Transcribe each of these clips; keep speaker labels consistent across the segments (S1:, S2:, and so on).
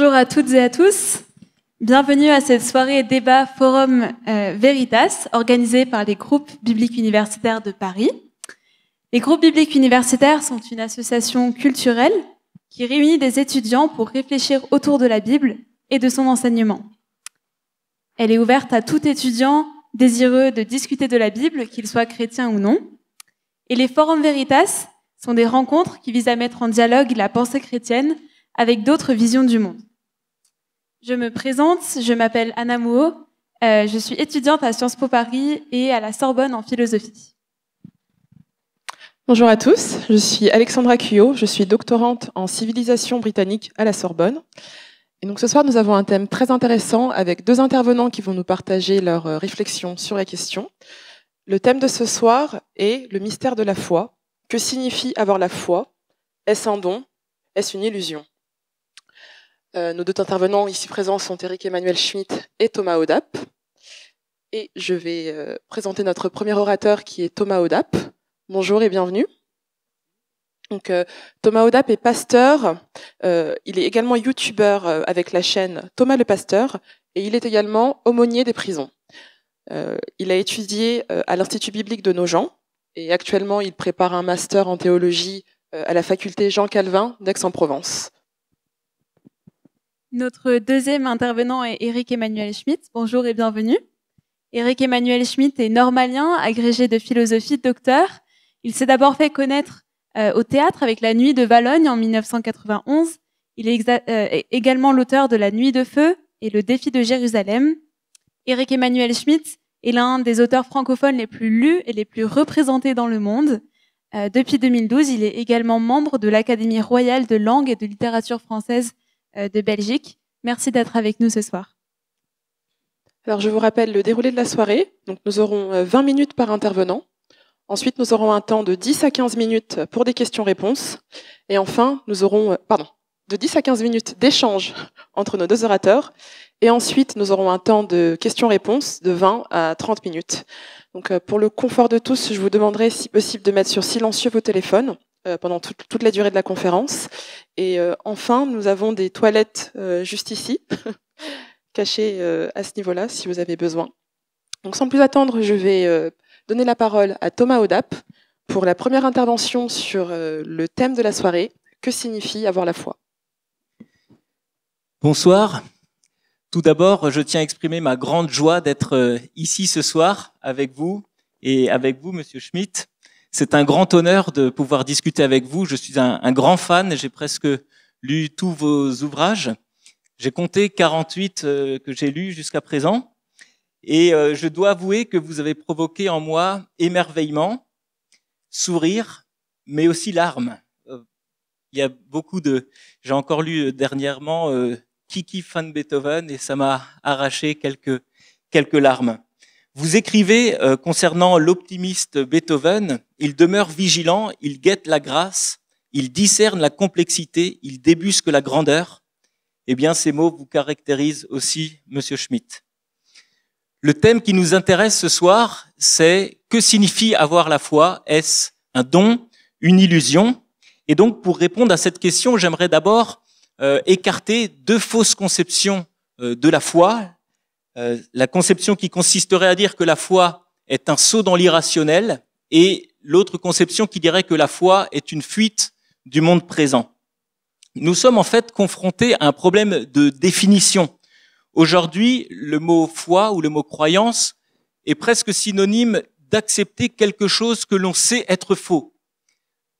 S1: Bonjour à toutes et à tous. Bienvenue à cette soirée débat Forum euh, Veritas organisée par les groupes bibliques universitaires de Paris. Les groupes bibliques universitaires sont une association culturelle qui réunit des étudiants pour réfléchir autour de la Bible et de son enseignement. Elle est ouverte à tout étudiant désireux de discuter de la Bible, qu'il soit chrétien ou non. Et les Forums Veritas sont des rencontres qui visent à mettre en dialogue la pensée chrétienne avec d'autres visions du monde. Je me présente, je m'appelle Anna Mouo, euh, je suis étudiante à Sciences Po Paris et à la Sorbonne en philosophie.
S2: Bonjour à tous, je suis Alexandra Cuyo, je suis doctorante en civilisation britannique à la Sorbonne. Et donc ce soir, nous avons un thème très intéressant avec deux intervenants qui vont nous partager leurs euh, réflexions sur la question. Le thème de ce soir est le mystère de la foi. Que signifie avoir la foi Est-ce un don Est-ce une illusion euh, nos deux intervenants ici présents sont Eric Emmanuel Schmitt et Thomas Odap. Et je vais euh, présenter notre premier orateur qui est Thomas Odap. Bonjour et bienvenue. Donc, euh, Thomas Odap est pasteur. il est également youtubeur avec la chaîne Thomas le Pasteur et il est également aumônier des prisons. il a étudié à l'Institut biblique de Nogent et actuellement il prépare un master en théologie à la faculté Jean Calvin d'Aix-en-Provence.
S1: Notre deuxième intervenant est éric Emmanuel Schmitt. Bonjour et bienvenue. éric Emmanuel Schmitt est normalien, agrégé de philosophie, docteur. Il s'est d'abord fait connaître euh, au théâtre avec La Nuit de Valogne en 1991. Il euh, est également l'auteur de La Nuit de Feu et Le Défi de Jérusalem. éric Emmanuel Schmitt est l'un des auteurs francophones les plus lus et les plus représentés dans le monde. Euh, depuis 2012, il est également membre de l'Académie royale de langue et de littérature française euh, de Belgique. Merci d'être avec nous ce soir.
S2: Alors je vous rappelle le déroulé de la soirée. Donc nous aurons 20 euh, minutes par intervenant. Ensuite, nous aurons un temps de 10 à 15 minutes pour des questions-réponses. Et enfin, nous aurons, euh, pardon, de 10 à 15 minutes d'échange entre nos deux orateurs. Et ensuite, nous aurons un temps de questions-réponses de 20 à 30 minutes. Donc, pour le confort de tous, je vous demanderai, si possible, de mettre sur silencieux vos téléphones. Euh, pendant toute, la durée de la conférence. Et euh, enfin, nous avons des toilettes euh, juste ici, cachées à ce niveau-là, si vous avez besoin. Donc sans plus attendre, je vais donner la parole à Thomas Audap pour la première intervention sur le thème de la soirée, que signifie avoir la foi
S3: Bonsoir. Tout d'abord, je tiens à exprimer ma grande joie d'être ici ce soir avec vous et avec vous, Monsieur Schmitt. C'est un grand honneur de pouvoir discuter avec vous. Je suis un, grand fan, j'ai presque lu tous vos ouvrages. J'ai compté 48 euh, que j'ai lus jusqu'à présent. Et euh, je dois avouer que vous avez provoqué en moi émerveillement, sourire, mais aussi larmes. Euh, il y a beaucoup de... J'ai encore lu dernièrement Kiki van Beethoven et ça m'a arraché quelques, quelques larmes. Vous écrivez euh, concernant l'optimiste Beethoven, il demeure vigilant, il guette la grâce, il discerne la complexité, il débusque la grandeur. Eh bien, ces mots vous caractérisent aussi, Monsieur Schmitt. Le thème qui nous intéresse ce soir, c'est que signifie avoir la foi Est-ce un don, une illusion Et donc, pour répondre à cette question, j'aimerais d'abord euh, écarter deux fausses conceptions euh, de la foi, euh, la conception qui consisterait à dire que la foi est un saut dans l'irrationnel et l'autre conception qui dirait que la foi est une fuite du monde présent. Nous sommes en fait confrontés à un problème de définition. Aujourd'hui, le mot foi ou le mot croyance est presque synonyme d'accepter quelque chose que l'on sait être faux.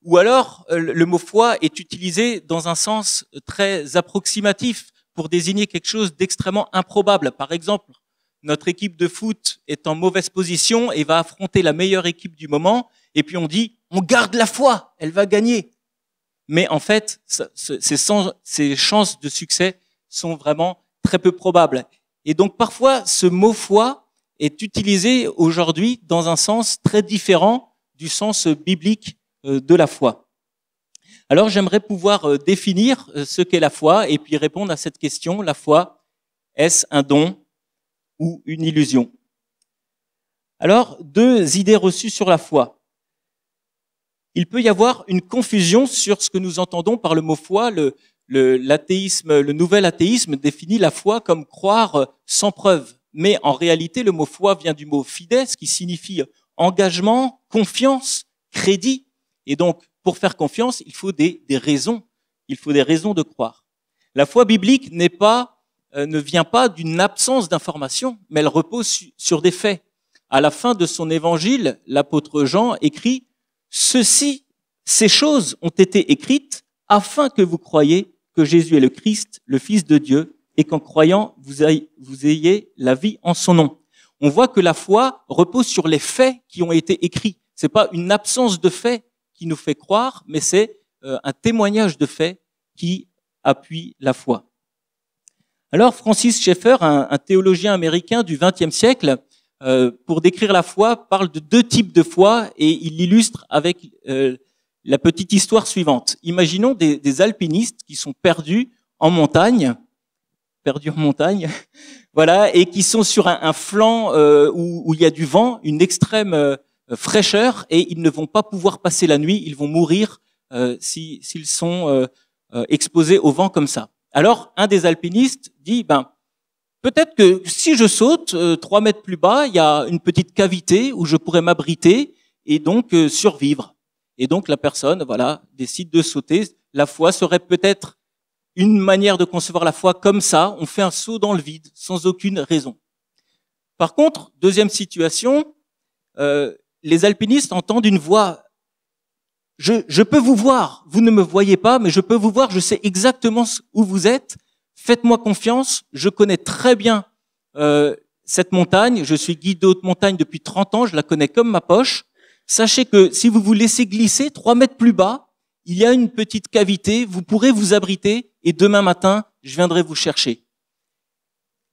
S3: Ou alors, euh, le mot foi est utilisé dans un sens très approximatif, pour désigner quelque chose d'extrêmement improbable. Par exemple, notre équipe de foot est en mauvaise position et va affronter la meilleure équipe du moment, et puis on dit, on garde la foi, elle va gagner. Mais en fait, ces chances de succès sont vraiment très peu probables. Et donc parfois, ce mot foi est utilisé aujourd'hui dans un sens très différent du sens biblique euh, de la foi. Alors j'aimerais pouvoir euh, définir euh, ce qu'est la foi et puis répondre à cette question, la foi, est-ce un don ou une illusion Alors deux idées reçues sur la foi. Il peut y avoir une confusion sur ce que nous entendons par le mot foi. Le, l'athéisme, le nouvel athéisme définit la foi comme croire sans preuve. Mais en réalité, le mot foi vient du mot fides, qui signifie engagement, confiance, crédit. Et donc, pour faire confiance, il faut des, raisons. Il faut des raisons de croire. La foi biblique n'est pas, euh, ne vient pas d'une absence d'information, mais elle repose sur des faits. À la fin de son évangile, l'apôtre Jean écrit Ceci, ces choses ont été écrites afin que vous croyiez que Jésus est le Christ, le Fils de Dieu, et qu'en croyant, vous, vous ayez la vie en son nom. On voit que la foi repose sur les faits qui ont été écrits. C'est pas une absence de faits qui nous fait croire, mais c'est euh, un témoignage de fait qui appuie la foi. Alors Francis Schaeffer, un, théologien américain du XXe siècle, euh, pour décrire la foi, parle de deux types de foi et il l'illustre avec euh, la petite histoire suivante. Imaginons des, alpinistes qui sont perdus en montagne, perdus en montagne, voilà, et qui sont sur un, flanc où, où, il y a du vent, une extrême euh, fraîcheur et ils ne vont pas pouvoir passer la nuit, ils vont mourir euh, s'ils sont euh, euh, exposés au vent comme ça. Alors un des alpinistes dit, ben peut-être que si je saute euh, trois mètres plus bas, il y a une petite cavité où je pourrais m'abriter et donc survivre. Et donc la personne, voilà, décide de sauter. La foi serait peut-être une manière de concevoir la foi comme ça. On fait un saut dans le vide sans aucune raison. Par contre, deuxième situation, euh, les alpinistes entendent une voix. Je, peux vous voir, vous ne me voyez pas, mais je peux vous voir, je sais exactement où vous êtes, faites-moi confiance, je connais très bien euh, cette montagne, je suis guide de haute montagne depuis 30 ans, je la connais comme ma poche. Sachez que si vous vous laissez glisser 3 mètres plus bas, il y a une petite cavité, vous pourrez vous abriter et demain matin, je viendrai vous chercher.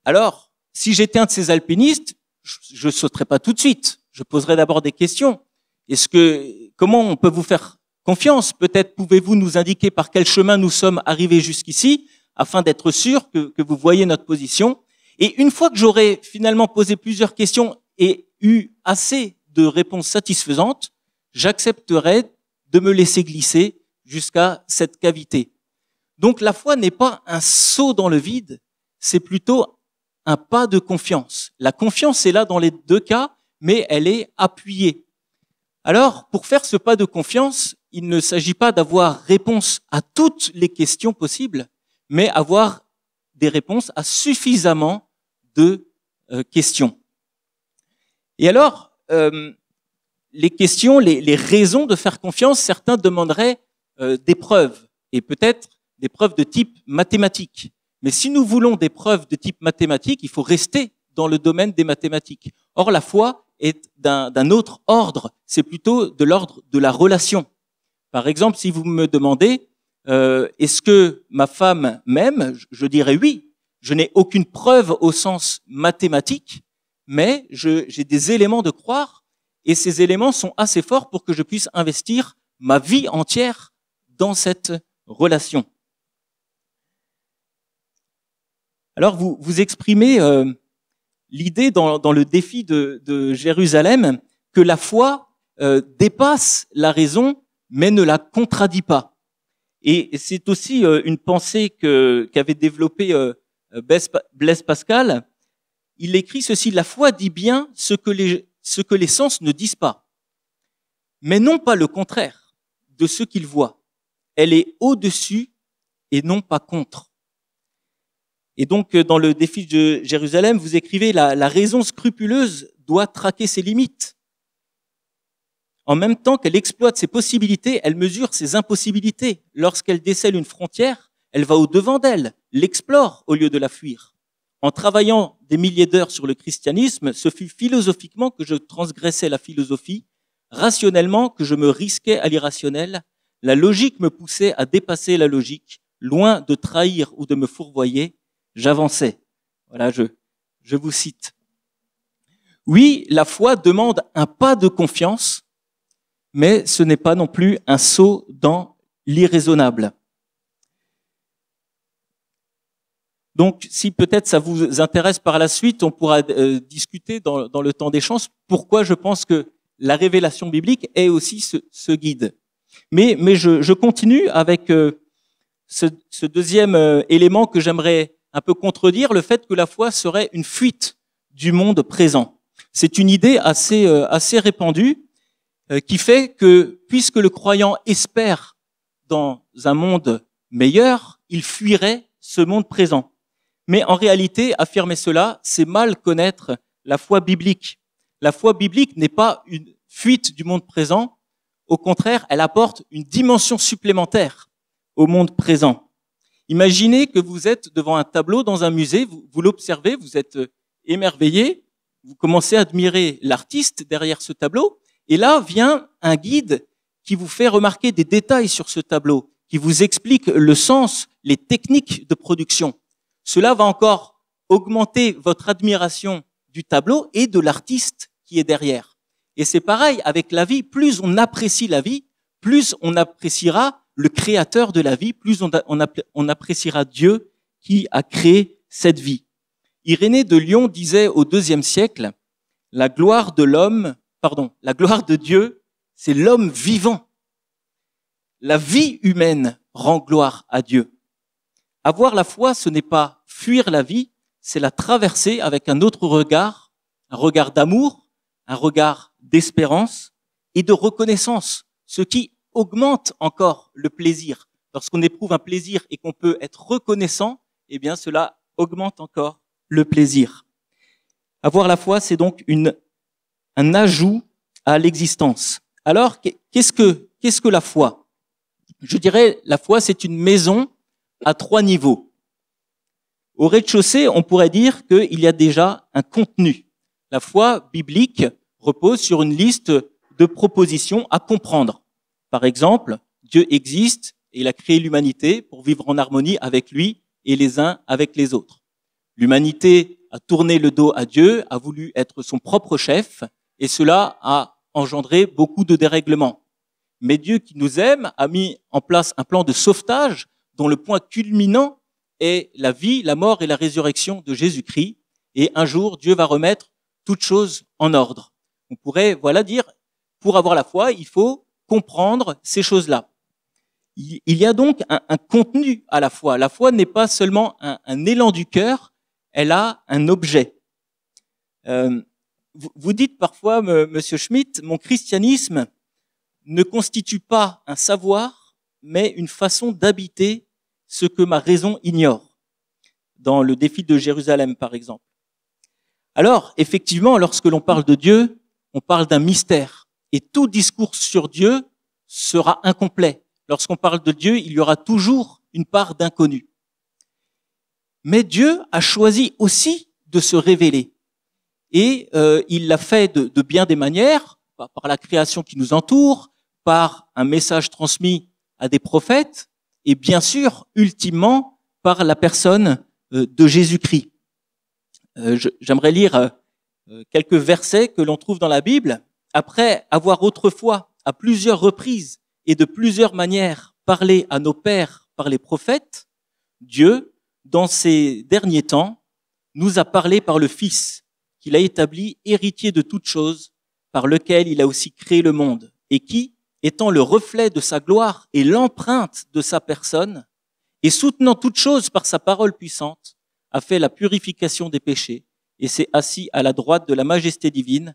S3: Alors, si j'étais un de ces alpinistes, je ne sauterais pas tout de suite je poserai d'abord des questions. comment on peut vous faire confiance Peut-être pouvez-vous nous indiquer par quel chemin nous sommes arrivés jusqu'ici, afin d'être sûr que, que vous voyez notre position. Et une fois que j'aurai finalement posé plusieurs questions et eu assez de réponses satisfaisantes, j'accepterai de me laisser glisser jusqu'à cette cavité. Donc la foi n'est pas un saut dans le vide, c'est plutôt un pas de confiance. La confiance est là dans les deux cas, mais elle est appuyée. Alors, pour faire ce pas de confiance, il ne s'agit pas d'avoir réponse à toutes les questions possibles, mais avoir des réponses à suffisamment de euh, questions. Et alors, euh, les questions, les, raisons de faire confiance, certains demanderaient euh, des preuves, et peut-être des preuves de type mathématique. Mais si nous voulons des preuves de type mathématique, il faut rester dans le domaine des mathématiques. Or, la foi est d'un autre ordre, c'est plutôt de l'ordre de la relation. Par exemple, si vous me demandez, euh, est-ce que ma femme m'aime Je dirais oui. Je n'ai aucune preuve au sens mathématique, mais j'ai des éléments de croire, et ces éléments sont assez forts pour que je puisse investir ma vie entière dans cette relation. Alors vous, vous exprimez euh, l'idée dans, le défi de, Jérusalem que la foi euh, dépasse la raison mais ne la contradit pas. Et c'est aussi euh, une pensée qu'avait développée euh, Blaise Pascal. Il écrit ceci, la foi dit bien ce que, les, ce que les sens ne disent pas, mais non pas le contraire de ce qu'ils voient. Elle est au-dessus et non pas contre. Et donc, euh, dans le défi de Jérusalem, vous écrivez la, raison scrupuleuse doit traquer ses limites. En même temps qu'elle exploite ses possibilités, elle mesure ses impossibilités. Lorsqu'elle décèle une frontière, elle va au-devant d'elle, l'explore au lieu de la fuir. En travaillant des milliers d'heures sur le christianisme, ce fut philosophiquement que je transgressais la philosophie, rationnellement que je me risquais à l'irrationnel, la logique me poussait à dépasser la logique, loin de trahir ou de me fourvoyer, j'avançais. Voilà, je, je vous cite. Oui, la foi demande un pas de confiance, mais ce n'est pas non plus un saut dans l'irraisonnable. Donc, si peut-être ça vous intéresse par la suite, on pourra euh, discuter dans, le temps des chances pourquoi je pense que la révélation biblique est aussi ce, guide. Mais, mais je, je continue avec euh, ce, deuxième euh, élément que j'aimerais un peu contredire le fait que la foi serait une fuite du monde présent. C'est une idée assez, euh, assez répandue euh, qui fait que puisque le croyant espère dans un monde meilleur, il fuirait ce monde présent. Mais en réalité, affirmer cela, c'est mal connaître la foi biblique. La foi biblique n'est pas une fuite du monde présent, au contraire, elle apporte une dimension supplémentaire au monde présent. Imaginez que vous êtes devant un tableau dans un musée, vous, l'observez, vous êtes euh, émerveillé, vous commencez à admirer l'artiste derrière ce tableau, et là vient un guide qui vous fait remarquer des détails sur ce tableau, qui vous explique le sens, les techniques de production. Cela va encore augmenter votre admiration du tableau et de l'artiste qui est derrière. Et c'est pareil avec la vie, plus on apprécie la vie, plus on appréciera le créateur de la vie, plus on, appréciera Dieu qui a créé cette vie. Irénée de Lyon disait au deuxième siècle, la gloire de l'homme, pardon, la gloire de Dieu, c'est l'homme vivant. La vie humaine rend gloire à Dieu. Avoir la foi, ce n'est pas fuir la vie, c'est la traverser avec un autre regard, un regard d'amour, un regard d'espérance et de reconnaissance, ce qui augmente encore le plaisir. Lorsqu'on éprouve un plaisir et qu'on peut être reconnaissant, eh bien cela augmente encore le plaisir. Avoir la foi, c'est donc une, un ajout à l'existence. Alors, qu'est-ce que, qu'est-ce que la foi Je dirais, la foi, c'est une maison à trois niveaux. Au rez-de-chaussée, on pourrait dire qu'il y a déjà un contenu. La foi biblique repose sur une liste de propositions à comprendre. Par exemple, Dieu existe et il a créé l'humanité pour vivre en harmonie avec lui et les uns avec les autres. L'humanité a tourné le dos à Dieu, a voulu être son propre chef, et cela a engendré beaucoup de dérèglements. Mais Dieu qui nous aime a mis en place un plan de sauvetage dont le point culminant est la vie, la mort et la résurrection de Jésus-Christ. Et un jour, Dieu va remettre toutes choses en ordre. On pourrait, voilà, dire, pour avoir la foi, il faut comprendre ces choses-là. Il y a donc un, contenu à la foi. La foi n'est pas seulement un, élan du cœur, elle a un objet. Euh, vous, dites parfois, Monsieur Schmitt, mon christianisme ne constitue pas un savoir, mais une façon d'habiter ce que ma raison ignore. Dans le défi de Jérusalem, par exemple. Alors, effectivement, lorsque l'on parle de Dieu, on parle d'un mystère. Et tout discours sur Dieu sera incomplet. Lorsqu'on parle de Dieu, il y aura toujours une part d'inconnu. Mais Dieu a choisi aussi de se révéler. Et euh, il l'a fait de, bien des manières, par, la création qui nous entoure, par un message transmis à des prophètes, et bien sûr, ultimement, par la personne euh, de Jésus-Christ. Euh, j'aimerais lire quelques versets que l'on trouve dans la Bible après avoir autrefois, à plusieurs reprises et de plusieurs manières, parlé à nos pères par les prophètes, Dieu, dans ces derniers temps, nous a parlé par le Fils, qu'il a établi héritier de toutes choses, par lequel il a aussi créé le monde, et qui, étant le reflet de sa gloire et l'empreinte de sa personne, et soutenant toutes choses par sa parole puissante, a fait la purification des péchés, et s'est assis à la droite de la majesté divine,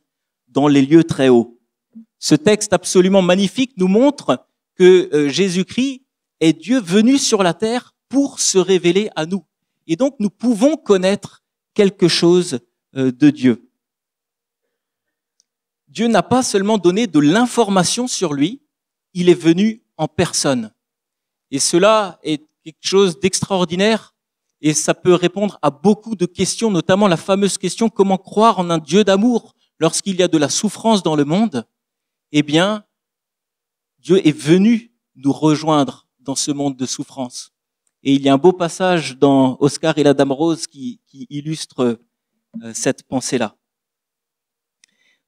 S3: dans les lieux très hauts. Ce texte absolument magnifique nous montre que euh, Jésus-Christ est Dieu venu sur la terre pour se révéler à nous. Et donc nous pouvons connaître quelque chose euh, de Dieu. Dieu n'a pas seulement donné de l'information sur lui, il est venu en personne. Et cela est quelque chose d'extraordinaire et ça peut répondre à beaucoup de questions, notamment la fameuse question comment croire en un Dieu d'amour lorsqu'il y a de la souffrance dans le monde, eh bien, Dieu est venu nous rejoindre dans ce monde de souffrance. Et il y a un beau passage dans Oscar et la Dame Rose qui, illustre euh, cette pensée-là.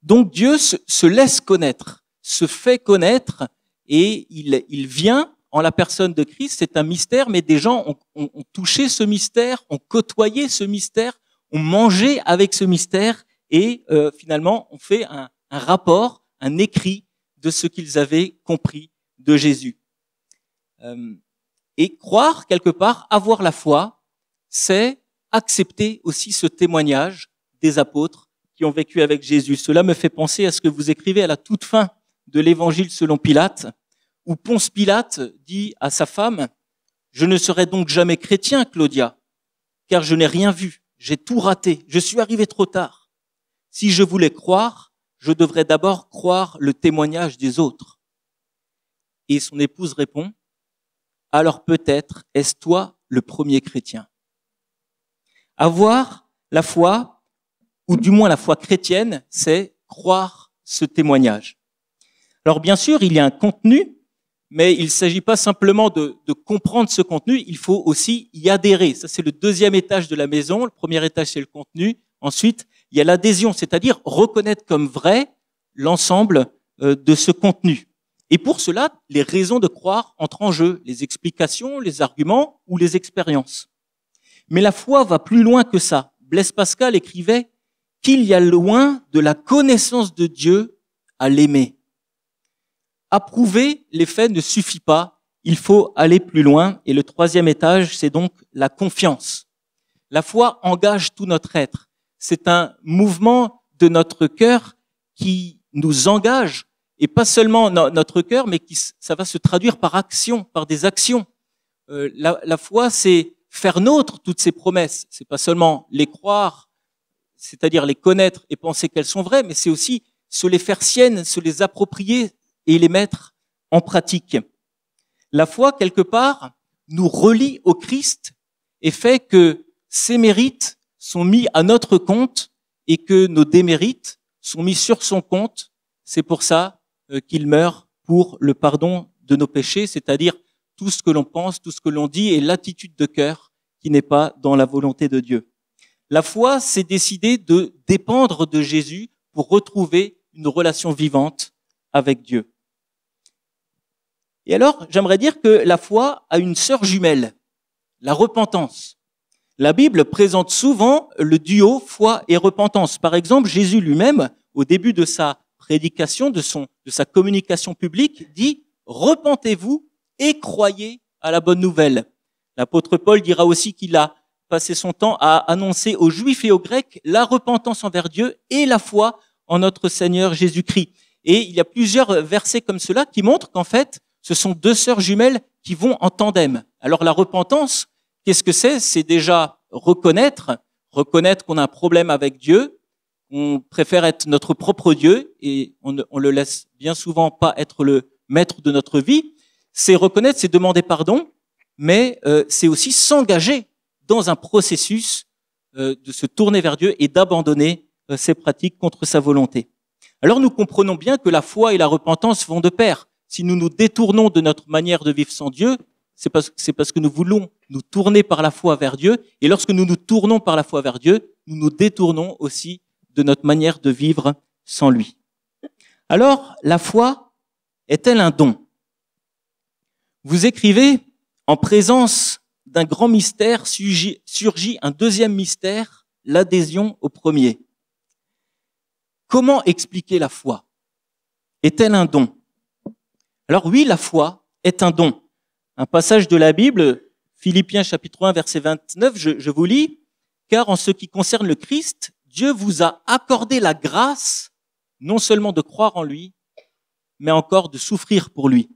S3: Donc Dieu se, laisse connaître, se fait connaître, et il, vient en la personne de Christ. C'est un mystère, mais des gens ont touché ce mystère, ont côtoyé ce mystère, ont mangé avec ce mystère, et euh, finalement on fait un, rapport, un écrit de ce qu'ils avaient compris de Jésus. Euh, et croire quelque part, avoir la foi, c'est accepter aussi ce témoignage des apôtres qui ont vécu avec Jésus. Cela me fait penser à ce que vous écrivez à la toute fin de l'évangile selon Pilate, où Ponce Pilate dit à sa femme, Je ne serai donc jamais chrétien, Claudia, car je n'ai rien vu, j'ai tout raté, je suis arrivé trop tard. Si je voulais croire, je devrais d'abord croire le témoignage des autres. Et son épouse répond, alors peut-être est-ce toi le premier chrétien. Avoir la foi, ou du moins la foi chrétienne, c'est croire ce témoignage. Alors bien sûr, il y a un contenu, mais il ne s'agit pas simplement de, de, comprendre ce contenu, il faut aussi y adhérer. Ça, c'est le deuxième étage de la maison. Le premier étage, c'est le contenu. Ensuite, il y a l'adhésion, c'est-à-dire reconnaître comme vrai l'ensemble euh, de ce contenu. Et pour cela, les raisons de croire entrent en jeu, les explications, les arguments ou les expériences. Mais la foi va plus loin que ça. Blaise Pascal écrivait qu'il y a loin de la connaissance de Dieu à l'aimer. Approuver les faits ne suffit pas, il faut aller plus loin. Et le troisième étage, c'est donc la confiance. La foi engage tout notre être c'est un mouvement de notre cœur qui nous engage, et pas seulement notre cœur, mais qui, ça va se traduire par action, par des actions. Euh, la, la, foi, c'est faire nôtre toutes ces promesses. C'est pas seulement les croire, c'est-à-dire les connaître et penser qu'elles sont vraies, mais c'est aussi se les faire siennes, se les approprier et les mettre en pratique. La foi, quelque part, nous relie au Christ et fait que ses mérites sont mis à notre compte et que nos démérites sont mis sur son compte. C'est pour ça euh, qu'il meurt pour le pardon de nos péchés, c'est-à-dire tout ce que l'on pense, tout ce que l'on dit et l'attitude de cœur qui n'est pas dans la volonté de Dieu. La foi, c'est décider de dépendre de Jésus pour retrouver une relation vivante avec Dieu. Et alors, j'aimerais dire que la foi a une sœur jumelle, la repentance. La Bible présente souvent le duo foi et repentance. Par exemple, Jésus lui-même, au début de sa prédication, de, sa communication publique, dit Repentez-vous et croyez à la bonne nouvelle. L'apôtre Paul dira aussi qu'il a passé son temps à annoncer aux Juifs et aux Grecs la repentance envers Dieu et la foi en notre Seigneur Jésus-Christ. Et il y a plusieurs versets comme cela qui montrent qu'en fait, ce sont deux sœurs jumelles qui vont en tandem. Alors la repentance, Qu'est-ce que c'est C'est déjà reconnaître, reconnaître qu'on a un problème avec Dieu, on préfère être notre propre Dieu et on, on le laisse bien souvent pas être le maître de notre vie. C'est reconnaître, c'est demander pardon, mais euh, c'est aussi s'engager dans un processus euh, de se tourner vers Dieu et d'abandonner euh, ses pratiques contre sa volonté. Alors nous comprenons bien que la foi et la repentance vont de pair. Si nous nous détournons de notre manière de vivre sans Dieu, c'est parce, que nous voulons nous tourner par la foi vers Dieu. Et lorsque nous nous tournons par la foi vers Dieu, nous nous détournons aussi de notre manière de vivre sans lui. Alors, la foi est-elle un don Vous écrivez, en présence d'un grand mystère surgit un deuxième mystère, l'adhésion au premier. Comment expliquer la foi Est-elle un don Alors oui, la foi est un don un passage de la Bible, Philippiens chapitre 1 verset 29, je, vous lis, car en ce qui concerne le Christ, Dieu vous a accordé la grâce non seulement de croire en lui, mais encore de souffrir pour lui.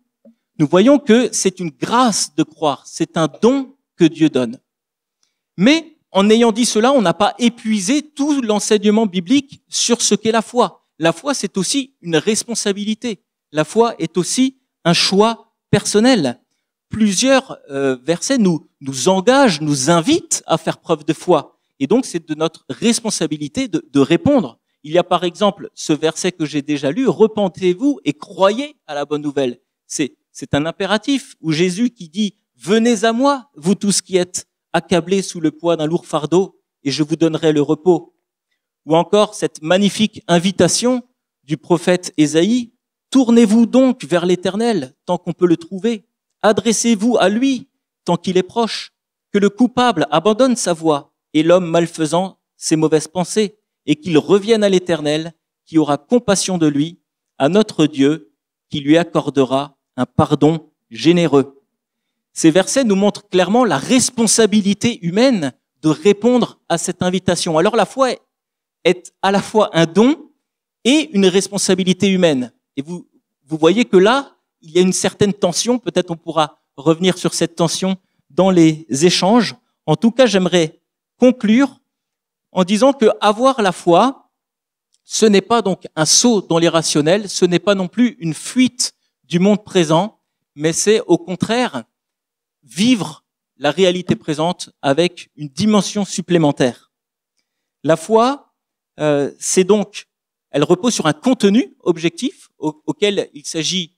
S3: Nous voyons que c'est une grâce de croire, c'est un don que Dieu donne. Mais en ayant dit cela, on n'a pas épuisé tout l'enseignement biblique sur ce qu'est la foi. La foi, c'est aussi une responsabilité. La foi est aussi un choix personnel plusieurs euh, versets nous, nous engagent, nous invitent à faire preuve de foi. Et donc, c'est de notre responsabilité de, répondre. Il y a par exemple ce verset que j'ai déjà lu, Repentez-vous et croyez à la bonne nouvelle. C'est, c'est un impératif où Jésus qui dit, Venez à moi, vous tous qui êtes accablés sous le poids d'un lourd fardeau, et je vous donnerai le repos. Ou encore cette magnifique invitation du prophète Ésaïe, Tournez-vous donc vers l'Éternel tant qu'on peut le trouver Adressez-vous à lui tant qu'il est proche, que le coupable abandonne sa voie et l'homme malfaisant ses mauvaises pensées, et qu'il revienne à l'Éternel, qui aura compassion de lui, à notre Dieu, qui lui accordera un pardon généreux. Ces versets nous montrent clairement la responsabilité humaine de répondre à cette invitation. Alors la foi est à la fois un don et une responsabilité humaine. Et vous, vous voyez que là, il y a une certaine tension, peut-être on pourra revenir sur cette tension dans les échanges. En tout cas, j'aimerais conclure en disant que avoir la foi, ce n'est pas donc un saut dans l'irrationnel, ce n'est pas non plus une fuite du monde présent, mais c'est au contraire vivre la réalité présente avec une dimension supplémentaire. La foi, euh, c'est donc, elle repose sur un contenu objectif auquel il s'agit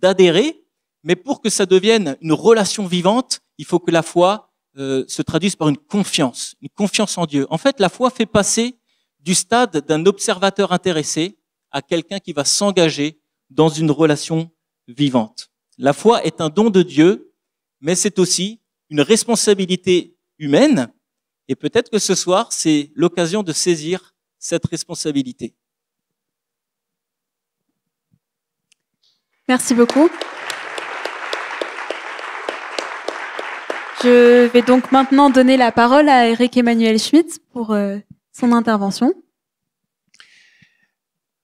S3: d'adhérer, mais pour que ça devienne une relation vivante, il faut que la foi euh, se traduise par une confiance, une confiance en Dieu. En fait, la foi fait passer du stade d'un observateur intéressé à quelqu'un qui va s'engager dans une relation vivante. La foi est un don de Dieu, mais c'est aussi une responsabilité humaine. Et peut-être que ce soir, c'est l'occasion de saisir cette responsabilité.
S1: Merci beaucoup. Je vais donc maintenant donner la parole à Eric Emmanuel Schmitz pour euh, son intervention.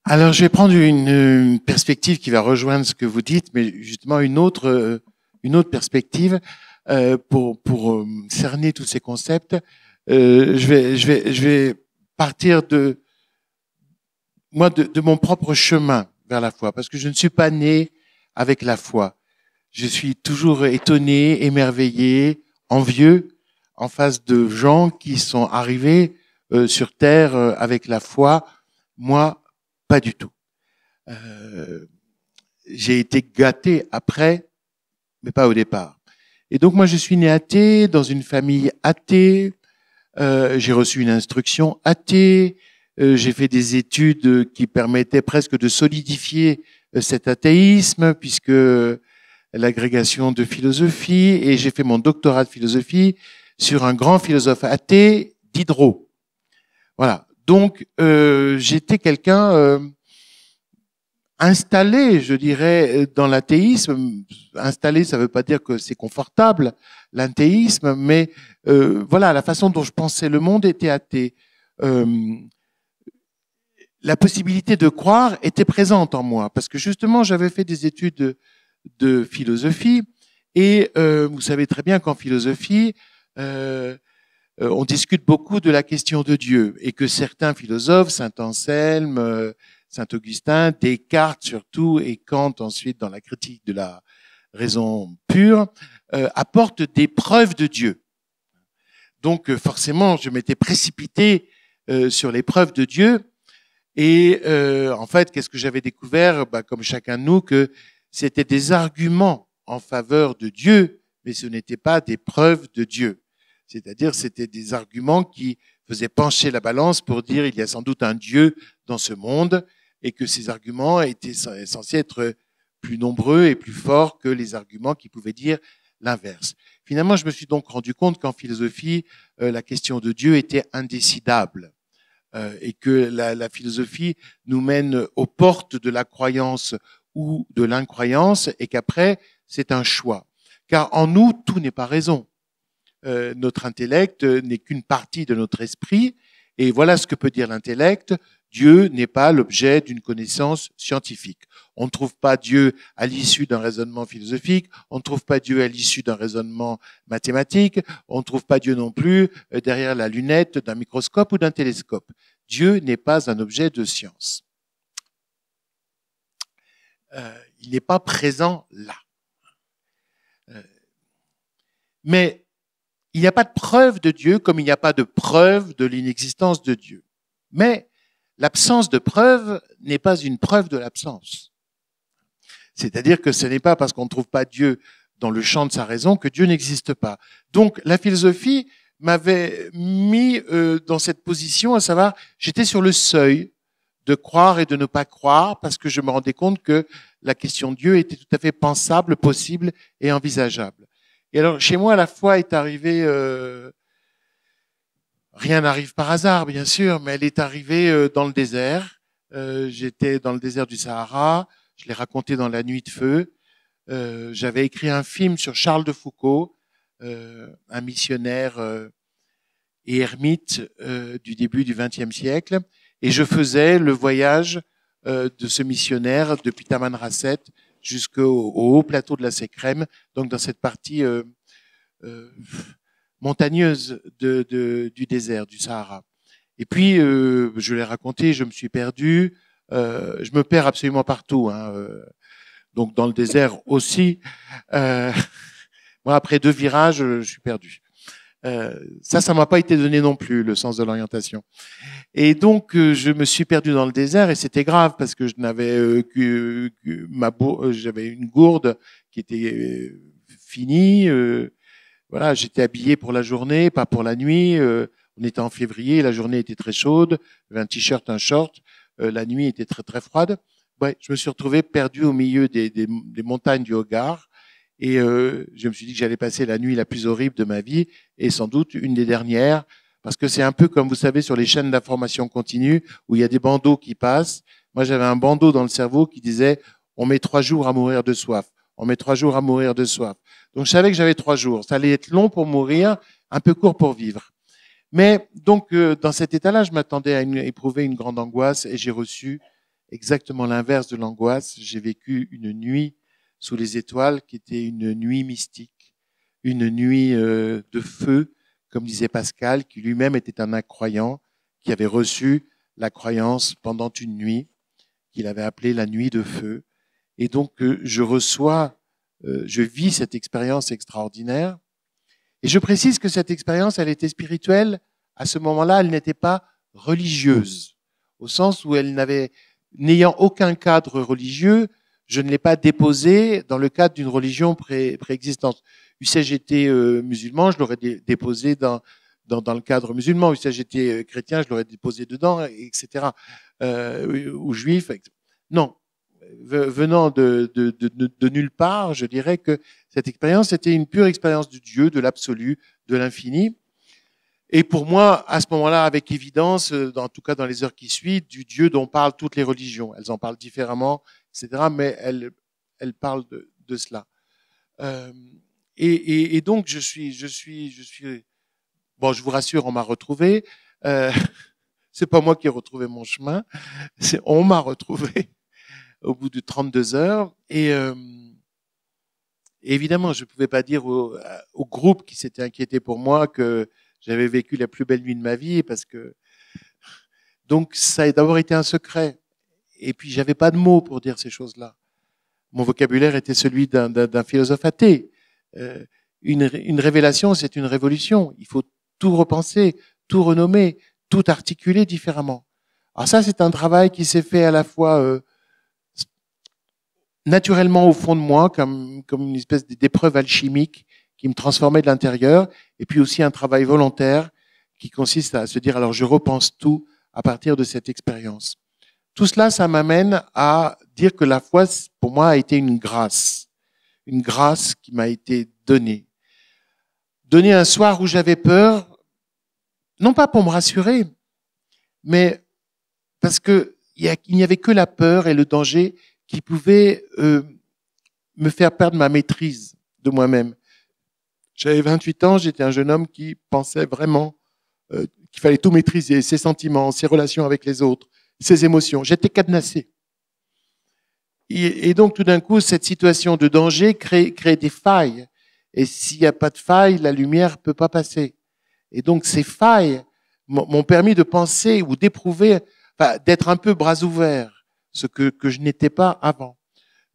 S4: Alors, je vais prendre une, perspective qui va rejoindre ce que vous dites, mais justement une autre, euh, une autre perspective euh, pour, pour cerner tous ces concepts. je, vais, je, vais, je vais partir de moi de mon propre chemin la foi, parce que je ne suis pas né avec la foi. Je suis toujours étonné, émerveillé, envieux en face de gens qui sont arrivés euh, sur Terre euh, avec la foi. Moi, pas du tout. Euh, j'ai été gâté après, mais pas au départ. Et donc moi, je suis né athée, dans une famille athée. j'ai reçu une instruction athée. Euh, j'ai fait des études qui permettaient presque de solidifier euh, cet athéisme, puisque l'agrégation de philosophie, et j'ai fait mon doctorat de philosophie sur un grand philosophe athée, Diderot. Voilà. Donc euh, j'étais quelqu'un installé, je dirais, dans l'athéisme. Installé, ça ne veut pas dire que c'est confortable l'athéisme, mais voilà, la façon dont je pensais le monde était athée la possibilité de croire était présente en moi, parce que justement, j'avais fait des études de, philosophie, et euh, vous savez très bien qu'en philosophie, euh, euh, on discute beaucoup de la question de Dieu, et que certains philosophes, Saint Anselme, Saint Augustin, Descartes surtout, et Kant ensuite dans la critique de la raison pure, apportent des preuves de Dieu. Donc forcément, je m'étais précipité sur les preuves de Dieu, et euh, en fait, qu'est-ce que j'avais découvert bah, Comme chacun de nous, que c'était des arguments en faveur de Dieu, mais ce n'était pas des preuves de Dieu. C'est-à-dire, c'était des arguments qui faisaient pencher la balance pour dire il y a sans doute un Dieu dans ce monde, et que ces arguments étaient censés être plus nombreux et plus forts que les arguments qui pouvaient dire l'inverse. Finalement, je me suis donc rendu compte qu'en philosophie, euh, la question de Dieu était indécidable. Euh, et que la, philosophie nous mène aux portes de la croyance ou de l'incroyance, et qu'après, c'est un choix. Car en nous, tout n'est pas raison. Euh, notre intellect n'est qu'une partie de notre esprit, et voilà ce que peut dire l'intellect, Dieu n'est pas l'objet d'une connaissance scientifique. On ne trouve pas Dieu à l'issue d'un raisonnement philosophique, on ne trouve pas Dieu à l'issue d'un raisonnement mathématique, on ne trouve pas Dieu non plus euh, derrière la lunette d'un microscope ou d'un télescope. Dieu n'est pas un objet de science. Euh, il n'est pas présent là. Euh, mais il n'y a pas de preuve de Dieu comme il n'y a pas de preuve de l'inexistence de Dieu. Mais l'absence de preuve n'est pas une preuve de l'absence. C'est-à-dire que ce n'est pas parce qu'on ne trouve pas Dieu dans le champ de sa raison que Dieu n'existe pas. Donc la philosophie m'avait mis euh, dans cette position, à savoir, j'étais sur le seuil de croire et de ne pas croire, parce que je me rendais compte que la question de Dieu était tout à fait pensable, possible et envisageable. Et alors chez moi, la foi est arrivée euh, Rien n'arrive par hasard, bien sûr, mais elle est arrivée euh, dans le désert. Euh, j'étais dans le désert du Sahara. Je l'ai raconté dans La Nuit de Feu. Euh, j'avais écrit un film sur Charles de Foucault, un missionnaire et ermite du début du XXe siècle. Et je faisais le voyage de ce missionnaire depuis Tamanrasset jusqu'au haut plateau de la Sécrème, donc dans cette partie montagneuse de, du désert, du Sahara. Et puis, euh, je l'ai raconté, je me suis perdu, euh, je me perds absolument partout, hein, euh, donc dans le désert aussi. moi, après deux virages, je suis perdu. ça, ça m'a pas été donné non plus, le sens de l'orientation. Et donc, je me suis perdu dans le désert et c'était grave parce que je n'avais que, ma j'avais une gourde qui était finie. Euh, voilà, j'étais habillé pour la journée, pas pour la nuit. Euh, on était en février, la journée était très chaude, j'avais un t-shirt, un short, euh, la nuit était très très froide. Ouais, je me suis retrouvé perdu au milieu des, des, montagnes du Hogar et euh, je me suis dit que j'allais passer la nuit la plus horrible de ma vie et sans doute une des dernières parce que c'est un peu comme vous savez sur les chaînes d'information continue où il y a des bandeaux qui passent. Moi, j'avais un bandeau dans le cerveau qui disait on met trois jours à mourir de soif on met trois jours à mourir de soif. Donc je savais que j'avais trois jours. Ça allait être long pour mourir, un peu court pour vivre. Mais donc euh, dans cet état-là, je m'attendais à éprouver une grande angoisse et j'ai reçu exactement l'inverse de l'angoisse. J'ai vécu une nuit sous les étoiles qui était une nuit mystique, une nuit euh, de feu, comme disait Pascal, qui lui-même était un incroyant, qui avait reçu la croyance pendant une nuit qu'il avait appelée la nuit de feu. Et donc, euh, je reçois, euh, je vis cette expérience extraordinaire. Et je précise que cette expérience, elle était spirituelle. À ce moment-là, elle n'était pas religieuse, au sens où elle n'avait, n'ayant aucun cadre religieux, je ne l'ai pas déposée dans le cadre d'une religion pré, préexistante. Si j'étais euh, musulman, je l'aurais déposé dans, dans, le cadre musulman. Si j'étais chrétien, je l'aurais déposé dedans, etc. ou juif. Etc. Non, venant de, nulle part, je dirais que cette expérience était une pure expérience du Dieu, de l'absolu, de l'infini. Et pour moi, à ce moment-là, avec évidence, euh, en tout cas dans les heures qui suivent, du Dieu dont parlent toutes les religions. Elles en parlent différemment, etc., mais elles, parlent de, cela. Euh, et, donc, je suis, je suis, je suis. Bon, je vous rassure, on m'a retrouvé. Euh, c'est pas moi qui ai retrouvé mon chemin, c'est on m'a retrouvé au bout de 32 heures. Et euh, évidemment, je ne pouvais pas dire au, au groupe qui s'était inquiété pour moi que j'avais vécu la plus belle nuit de ma vie parce que donc ça a d'abord été un secret. Et puis j'avais pas de mots pour dire ces choses-là. Mon vocabulaire était celui d'un philosophe athée. Euh, une, une révélation, c'est une révolution. Il faut tout repenser, tout renommer, tout articuler différemment. Alors ça, c'est un travail qui s'est fait à la fois euh, naturellement au fond de moi comme, comme une espèce d'épreuve alchimique qui me transformait de l'intérieur, et puis aussi un travail volontaire qui consiste à se dire, alors je repense tout à partir de cette expérience. Tout cela, ça m'amène à dire que la foi, pour moi, a été une grâce, une grâce qui m'a été donnée. Donnée un soir où j'avais peur, non pas pour me rassurer, mais parce que il n'y avait que la peur et le danger qui pouvait euh, me faire perdre ma maîtrise de moi-même. J'avais 28 ans, j'étais un jeune homme qui pensait vraiment euh, qu'il fallait tout maîtriser, ses sentiments, ses relations avec les autres, ses émotions. J'étais cadenassé. Et, donc tout d'un coup, cette situation de danger crée, des failles. Et s'il n'y a pas de failles, la lumière ne peut pas passer. Et donc ces failles m'ont permis de penser ou d'éprouver, d'être un peu bras ouverts ce que, que je n'étais pas avant.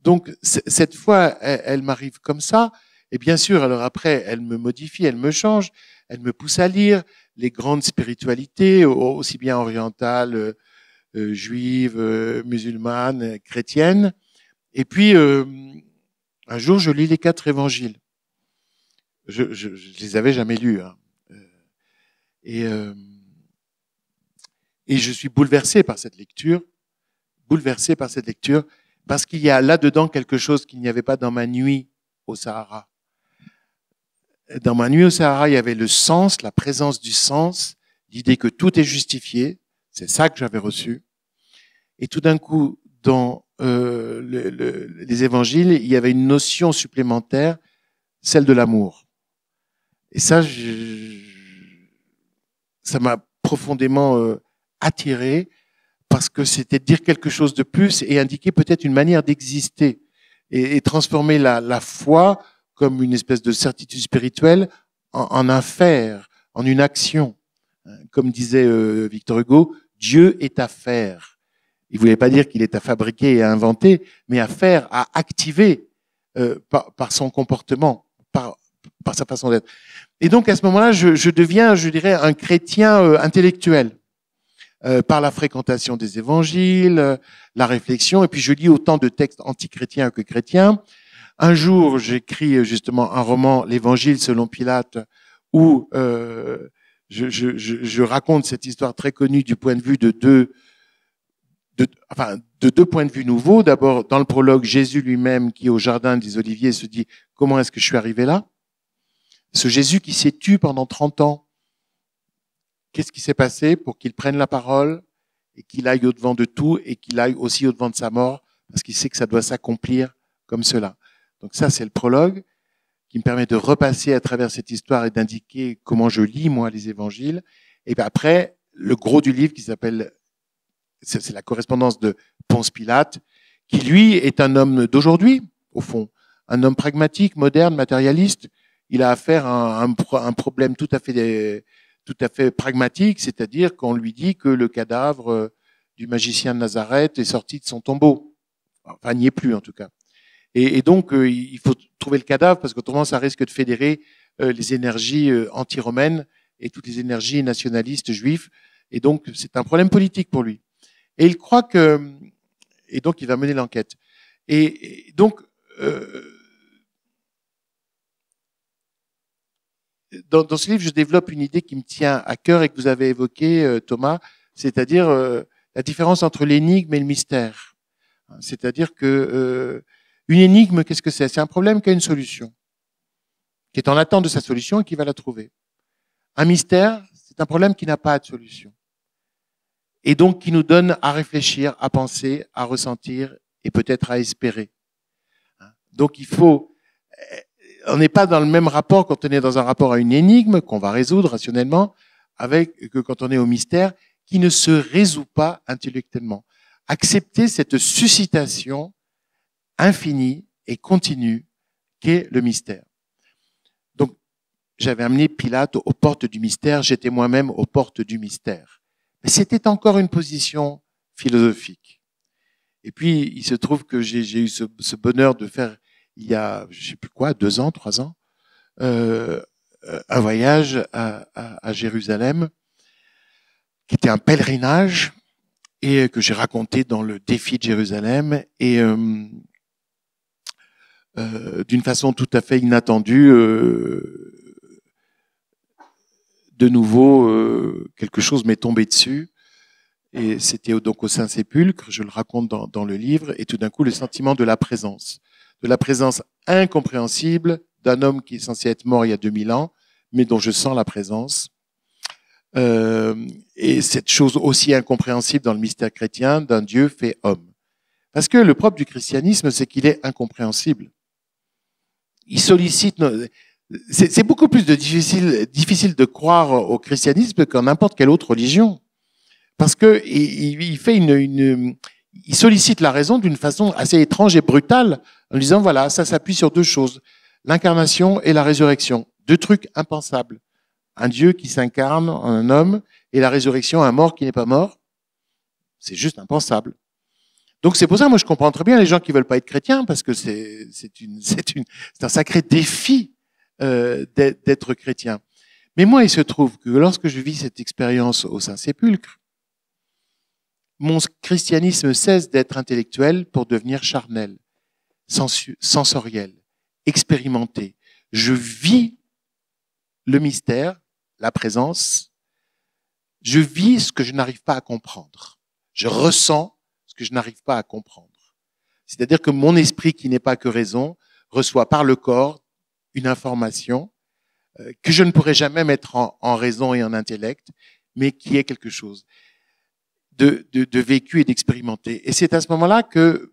S4: Donc cette fois, e-, elle, m'arrive comme ça, et bien sûr, alors après, elle me modifie, elle me change, elle me pousse à lire les grandes spiritualités, aussi bien orientales, euh, euh, juives, euh, musulmanes, chrétiennes. Et puis, euh, un jour, je lis les quatre évangiles. Je je, je les avais jamais lus. Hein. Euh, et, et je suis bouleversé par cette lecture bouleversé par cette lecture parce qu'il y a là-dedans quelque chose qu'il n'y avait pas dans ma nuit au Sahara. Dans ma nuit au Sahara, il y avait le sens, la présence du sens, l'idée que tout est justifié. C'est ça que j'avais reçu. Et tout d'un coup, dans euh, les évangiles, il y avait une notion supplémentaire, celle de l'amour. Et ça, ça m'a profondément euh, attiré parce que c'était dire quelque chose de plus et indiquer peut-être une manière d'exister et, transformer la, foi comme une espèce de certitude spirituelle en, un faire, en une action. Comme disait euh, Victor Hugo, Dieu est à faire. Il voulait pas dire qu'il est à fabriquer et à inventer, mais à faire, à activer euh, par, son comportement, par, sa façon d'être. Et donc à ce moment-là, je, deviens, je dirais, un chrétien euh, intellectuel euh, par la fréquentation des évangiles, euh, la réflexion, et puis je lis autant de textes antichrétiens que chrétiens. Un jour, j'écris justement un roman, l'Évangile selon Pilate, où euh, je, raconte cette histoire très connue du point de vue de deux, de, deux points de vue nouveaux. D'abord, dans le prologue, Jésus lui-même qui au jardin des Oliviers se dit, comment est-ce que je suis arrivé là Ce Jésus qui s'est tu pendant 30 ans qu'est-ce qui s'est passé pour qu'il prenne la parole et qu'il aille au-devant de tout et qu'il aille aussi au-devant de sa mort parce qu'il sait que ça doit s'accomplir comme cela. Donc ça, c'est le prologue qui me permet de repasser à travers cette histoire et d'indiquer comment je lis, moi, les évangiles. Et après, le gros du livre qui s'appelle, c'est la correspondance de Ponce Pilate, qui lui est un homme d'aujourd'hui, au fond, un homme pragmatique, moderne, matérialiste. Il a affaire à un, un problème tout à fait tout à fait pragmatique, c'est-à-dire qu'on lui dit que le cadavre euh, du magicien de Nazareth est sorti de son tombeau. Enfin, n'y est plus en tout cas. Et, donc, euh, il faut trouver le cadavre parce qu'autrement, ça risque de fédérer euh, les énergies anti-romaines et toutes les énergies nationalistes juives. Et donc, c'est un problème politique pour lui. Et il croit que... Et donc, il va mener l'enquête. et, donc, dans, ce livre, je développe une idée qui me tient à cœur et que vous avez évoquée, euh, Thomas, c'est-à-dire euh, la différence entre l'énigme et le mystère. C'est-à-dire que euh, une énigme, qu'est-ce que c'est C'est un problème qui a une solution, qui est en attente de sa solution et qui va la trouver. Un mystère, c'est un problème qui n'a pas de solution. Et donc qui nous donne à réfléchir, à penser, à ressentir et peut-être à espérer. Donc il faut on n'est pas dans le même rapport quand on est dans un rapport à une énigme qu'on va résoudre rationnellement avec que quand on est au mystère qui ne se résout pas intellectuellement. Accepter cette suscitation infinie et continue qu'est le mystère. Donc, j'avais amené Pilate aux portes du mystère, j'étais moi-même aux portes du mystère. Mais c'était encore une position philosophique. Et puis, il se trouve que j'ai eu ce, ce bonheur de faire il y a, je sais plus quoi, deux ans, trois ans, euh, euh, un voyage à, Jérusalem qui était un pèlerinage et euh, que j'ai raconté dans le défi de Jérusalem et d'une façon tout à fait inattendue, de nouveau quelque chose m'est tombé dessus et c'était donc au Saint-Sépulcre, je le raconte dans, le livre, et tout d'un coup le sentiment de la présence de la présence incompréhensible d'un homme qui est censé être mort il y a 2000 ans, mais dont je sens la présence. Euh, et cette chose aussi incompréhensible dans le mystère chrétien d'un Dieu fait homme. Parce que le propre du christianisme, c'est qu'il est incompréhensible. Il sollicite. C'est beaucoup plus difficile, difficile de croire au christianisme qu'en n'importe quelle autre religion. Parce que il, il fait une, une il sollicite la raison d'une façon assez étrange et brutale, en disant, voilà, ça s'appuie sur deux choses, l'incarnation et la résurrection, deux trucs impensables. Un Dieu qui s'incarne en un homme et la résurrection, un mort qui n'est pas mort, c'est juste impensable. Donc c'est pour ça, moi je comprends très bien les gens qui veulent pas être chrétiens, parce que c'est un sacré défi euh, d'être chrétien. Mais moi, il se trouve que lorsque je vis cette expérience au Saint-Sépulcre, mon christianisme cesse d'être intellectuel pour devenir charnel, sensoriel, expérimenté. Je vis le mystère, la présence. Je vis ce que je n'arrive pas à comprendre. Je ressens ce que je n'arrive pas à comprendre. C'est-à-dire que mon esprit, qui n'est pas que raison, reçoit par le corps une information euh, que je ne pourrais jamais mettre en, en raison et en intellect, mais qui est quelque chose de, de, vécu et d'expérimenter. Et c'est à ce moment-là que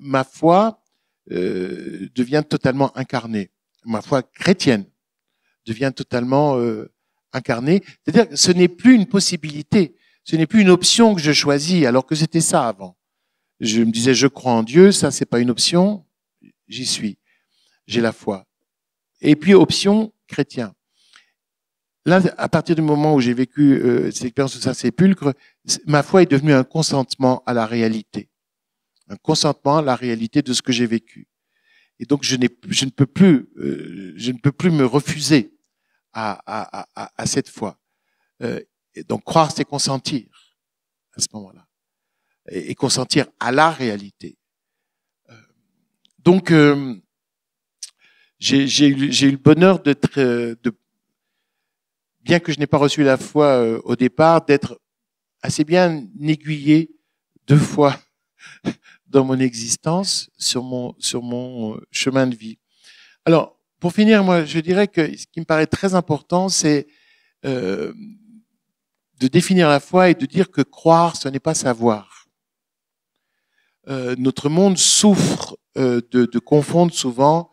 S4: ma foi euh, devient totalement incarnée. Ma foi chrétienne devient totalement euh, incarnée. C'est-à-dire que ce n'est plus une possibilité, ce n'est plus une option que je choisis, alors que c'était ça avant. Je me disais, je crois en Dieu, ça c'est pas une option, j'y suis, j'ai la foi. Et puis option chrétien. Là, à partir du moment où j'ai vécu euh, cette expérience de Saint-Sépulcre, ma foi est devenue un consentement à la réalité, un consentement à la réalité de ce que j'ai vécu. Et donc, je, je ne peux plus, euh, je ne peux plus me refuser à, à, cette foi. Euh, et donc, croire, c'est consentir à ce moment-là, et, consentir à la réalité. donc, j'ai eu, eu le bonheur d'être, de bien que je n'ai pas reçu la foi euh, au départ, d'être assez bien aiguillé deux fois dans mon existence, sur mon, sur mon euh, chemin de vie. Alors, pour finir, moi, je dirais que ce qui me paraît très important, c'est euh, de définir la foi et de dire que croire, ce n'est pas savoir. notre monde souffre de, de, confondre souvent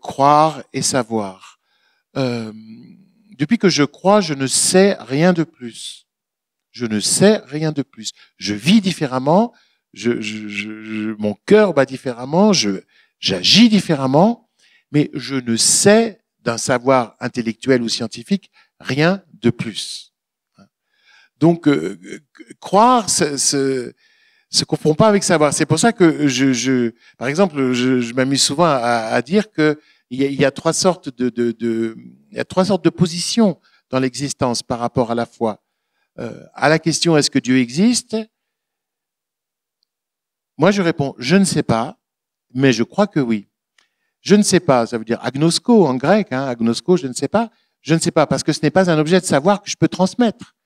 S4: croire et savoir depuis que je crois, je ne sais rien de plus. Je ne sais rien de plus. Je vis différemment, je, je, je, mon cœur bat différemment, j'agis différemment, mais je ne sais d'un savoir intellectuel ou scientifique rien de plus. Donc, euh, croire ce se, confond pas avec savoir. C'est pour ça que je, je par exemple, je, m'amuse souvent à, dire que il y, a, y a trois sortes de, de, de, il y a trois sortes de positions dans l'existence par rapport à la foi. Euh, à la question est-ce que Dieu existe Moi, je réponds je ne sais pas, mais je crois que oui. Je ne sais pas, ça veut dire agnosco en grec, hein, je ne sais pas. Je ne sais pas, parce que ce n'est pas un objet de savoir que je peux transmettre.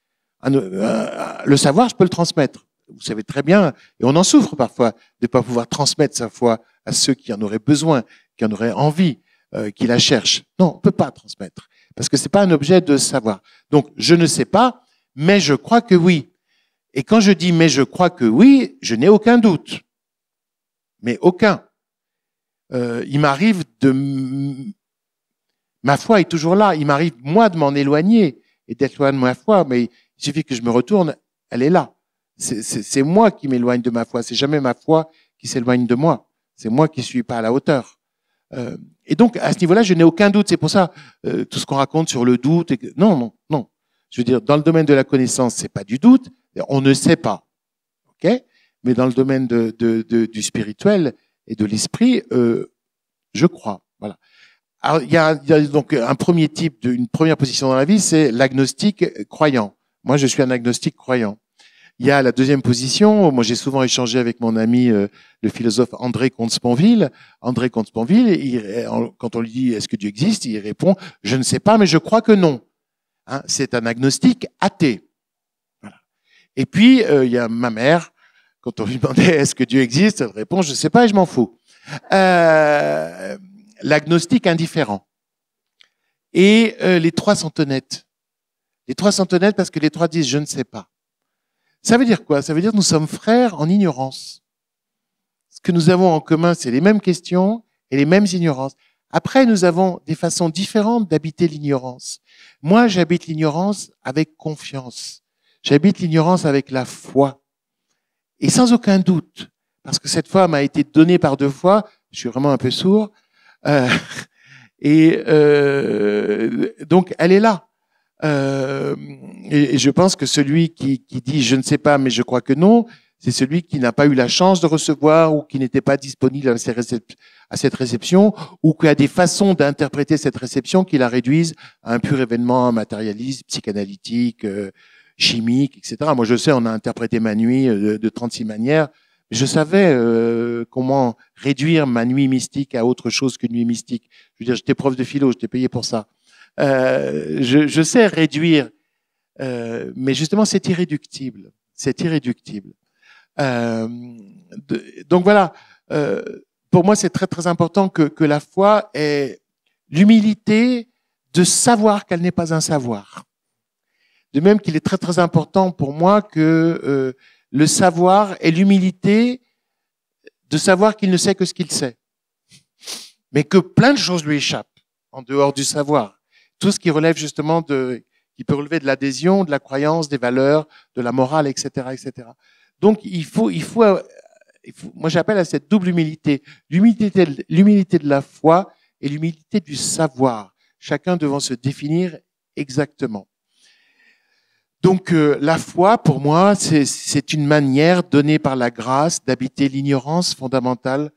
S4: Euh, le savoir, je peux le transmettre. Vous savez très bien, et on en souffre parfois, de ne pas pouvoir transmettre sa foi à ceux qui en auraient besoin, qui en auraient envie. Euh, qui la cherche. Non, on peut pas transmettre, parce que ce n'est pas un objet de savoir. Donc, je ne sais pas, mais je crois que oui. Et quand je dis mais je crois que oui, je n'ai aucun doute. Mais aucun. Euh, il m'arrive de... Ma foi est toujours là. Il m'arrive, moi, de m'en éloigner et d'être loin de ma foi, mais il suffit que je me retourne, elle est là. C'est moi qui m'éloigne de ma foi. C'est jamais ma foi qui s'éloigne de moi. C'est moi qui suis pas à la hauteur. Euh, et donc, à ce niveau-là, je n'ai aucun doute. C'est pour ça, euh, tout ce qu'on raconte sur le doute. Et... Non, non, non. Je veux dire, dans le domaine de la connaissance, c'est pas du doute. On ne sait pas. OK Mais dans le domaine de, de, de, du spirituel et de l'esprit, euh, je crois. Voilà. Alors, il y, a, il y a donc un premier type, une première position dans la vie, c'est l'agnostique croyant. Moi, je suis un agnostique croyant. Il y a la deuxième position. Moi, j'ai souvent échangé avec mon ami, euh, le philosophe André Comte-Sponville. André Comte-Sponville, quand on lui dit est-ce que Dieu existe, il répond je ne sais pas, mais je crois que non. Hein, c'est un agnostique athée. Voilà. Et puis, euh, il y a ma mère, quand on lui demandait est-ce que Dieu existe, elle répond je ne sais pas et je m'en fous. Euh, L'agnostique indifférent. Et euh, les trois sont honnêtes. Les trois sont honnêtes parce que les trois disent je ne sais pas. Ça veut dire quoi Ça veut dire que nous sommes frères en ignorance. Ce que nous avons en commun, c'est les mêmes questions et les mêmes ignorances. Après, nous avons des façons différentes d'habiter l'ignorance. Moi, j'habite l'ignorance avec confiance. J'habite l'ignorance avec la foi. Et sans aucun doute, parce que cette foi m'a été donnée par deux fois, je suis vraiment un peu sourd, euh, et euh, donc elle est là. Euh, et, je pense que celui qui, qui dit je ne sais pas, mais je crois que non, c'est celui qui n'a pas eu la chance de recevoir ou qui n'était pas disponible à, cette réception ou qui a des façons d'interpréter cette réception qui la réduisent à un pur événement matérialiste, psychanalytique, euh, chimique, etc. Moi, je sais, on a interprété ma nuit euh, de, 36 manières. Je savais euh, comment réduire ma nuit mystique à autre chose qu'une nuit mystique. Je veux dire, j'étais prof de philo, j'étais payé pour ça. Euh, je, sais réduire, euh, mais justement, c'est irréductible. C'est irréductible. Euh, donc voilà, pour moi, c'est très très important que, que la foi ait l'humilité de savoir qu'elle n'est pas un savoir. De même qu'il est très très important pour moi que le savoir ait l'humilité de savoir qu'il ne sait que ce qu'il sait, mais que plein de choses lui échappent en dehors du savoir tout ce qui relève justement de, qui peut relever de l'adhésion, de la croyance, des valeurs, de la morale, etc., etc. Donc il faut, il faut, il faut moi j'appelle à cette double humilité, l'humilité, l'humilité de la foi et l'humilité du savoir. Chacun devant se définir exactement. Donc euh, la foi, pour moi, c'est une manière donnée par la grâce d'habiter l'ignorance fondamentale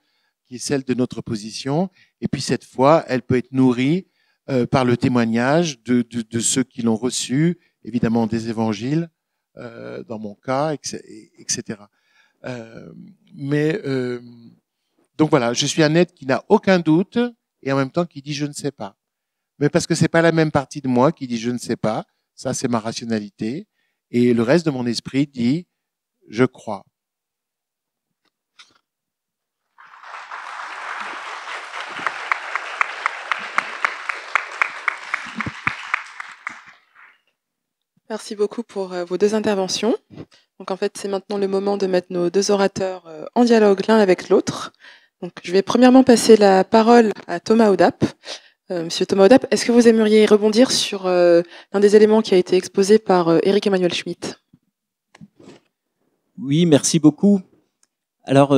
S4: qui est celle de notre position. Et puis cette foi, elle peut être nourrie euh, par le témoignage de, de, ceux qui l'ont reçu, évidemment des évangiles, euh, dans mon cas, etc. Euh, mais euh, donc voilà, je suis un être qui n'a aucun doute et en même temps qui dit je ne sais pas. Mais parce que c'est pas la même partie de moi qui dit je ne sais pas, ça c'est ma rationalité, et le reste de mon esprit dit je crois.
S2: Merci beaucoup pour euh, vos deux interventions. Donc en fait, c'est maintenant le moment de mettre nos deux orateurs euh, en dialogue l'un avec l'autre. Donc je vais premièrement passer la parole à Thomas Audap. Euh, Monsieur Thomas Audap, est-ce que vous aimeriez rebondir sur l'un des éléments qui a été exposé par Eric Emmanuel Schmitt
S3: Oui, merci beaucoup. Alors,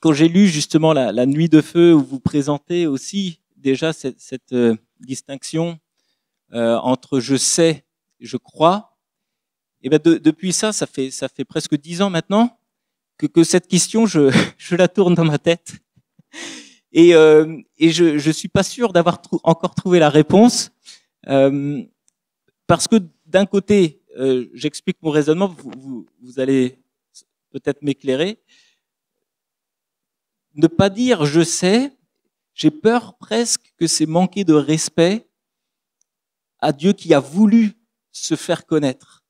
S3: quand j'ai lu justement la, Nuit de feu, où vous présentez aussi déjà cette distinction entre je sais je crois. Et eh bien depuis ça, ça fait, presque dix ans maintenant que, cette question, je, la tourne dans ma tête. Et, euh, je, ne suis pas sûr d'avoir encore trouvé la réponse, euh, parce que d'un côté, euh, j'explique mon raisonnement, vous allez peut-être m'éclairer. Ne pas dire je sais, j'ai peur presque que c'est manquer de respect à Dieu qui a voulu se faire connaître.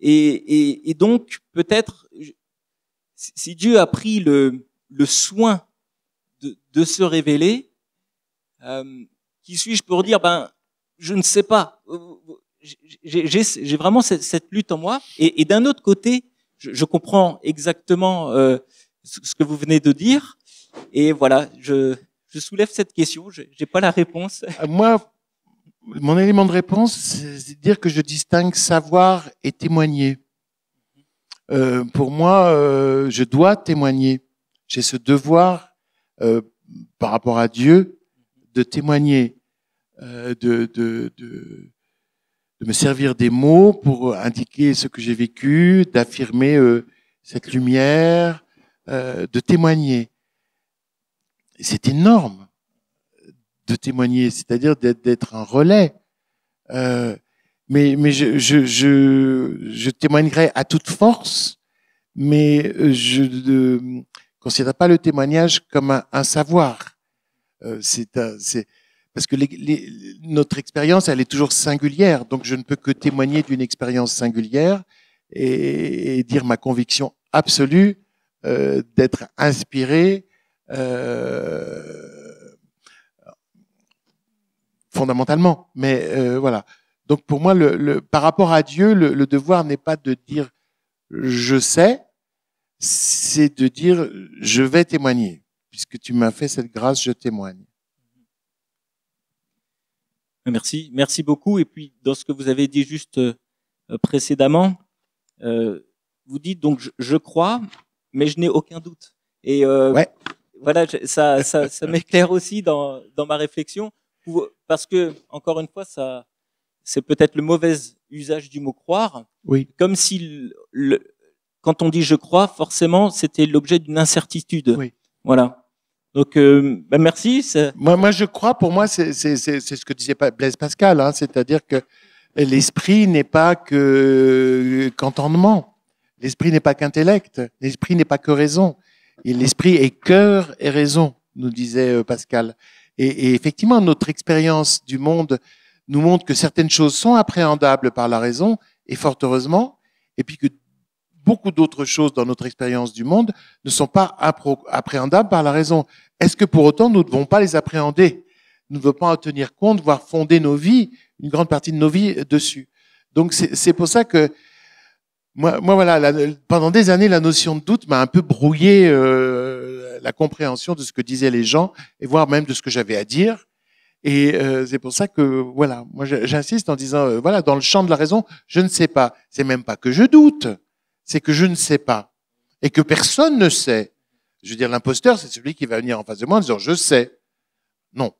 S3: Et, et, donc, peut-être, si Dieu a pris le, le soin de, de, se révéler, euh, qui suis-je pour dire, ben, je ne sais pas. Euh, j'ai vraiment cette, lutte en moi. Et, d'un autre côté, je, comprends exactement euh, ce que vous venez de dire. Et voilà,
S4: je, je soulève cette question. Je n'ai pas la réponse. Moi, mon élément de réponse, c'est dire que je distingue savoir et témoigner. Euh, pour moi, euh, je dois témoigner. J'ai ce devoir euh, par rapport à Dieu de témoigner, de, de, me servir des mots pour indiquer ce que j'ai vécu, d'affirmer cette lumière, de témoigner. C'est énorme de témoigner, c'est-à-dire d'être un relais. Euh, mais, mais je, je, je, témoignerai à toute force, mais euh, je ne considère pas le témoignage comme un, savoir. Euh, c'est parce que les, notre expérience, elle est toujours singulière, donc je ne peux que témoigner d'une expérience singulière et, et, dire ma conviction absolue euh, d'être inspiré. Euh, fondamentalement. Mais euh, voilà. Donc pour moi, le, par rapport à Dieu, le, devoir n'est pas de dire je sais, c'est de dire je vais témoigner. Puisque tu m'as fait cette grâce, je témoigne. Merci,
S3: merci beaucoup. Et puis dans ce que vous avez dit juste euh, précédemment, euh, vous dites donc je, crois, mais je n'ai aucun doute. Et ouais. voilà, ça, ça, ça m'éclaire aussi dans ma réflexion parce que encore une fois, ça, c'est peut-être le mauvais usage du mot croire. Oui. Comme si quand on dit je crois, forcément, c'était l'objet d'une incertitude. Voilà. Donc,
S4: euh, ben, merci. Moi, je crois. Pour moi, c'est ce que disait Blaise Pascal, hein, c'est-à-dire que l'esprit n'est pas que qu'entendement. L'esprit n'est pas qu'intellect. L'esprit n'est pas que raison. L'esprit est cœur et raison, nous disait euh, Pascal. Et, effectivement, notre expérience du monde nous montre que certaines choses sont appréhendables par la raison, et fort heureusement, et puis que beaucoup d'autres choses dans notre expérience du monde ne sont pas appréhendables par la raison. Est-ce que pour autant nous ne devons pas les appréhender Nous ne devons pas en tenir compte, voire fonder nos vies, une grande partie de nos vies euh, dessus. Donc c'est pour ça que moi, voilà, pendant des années, la notion de doute m'a un peu brouillé euh, la compréhension de ce que disaient les gens et voire même de ce que j'avais à dire. Et euh, c'est pour ça que voilà, moi j'insiste en disant euh, voilà, dans le champ de la raison, je ne sais pas. C'est même pas que je doute, c'est que je ne sais pas et que personne ne sait. Je veux dire, l'imposteur, c'est celui qui va venir en face de moi en disant je sais. Non,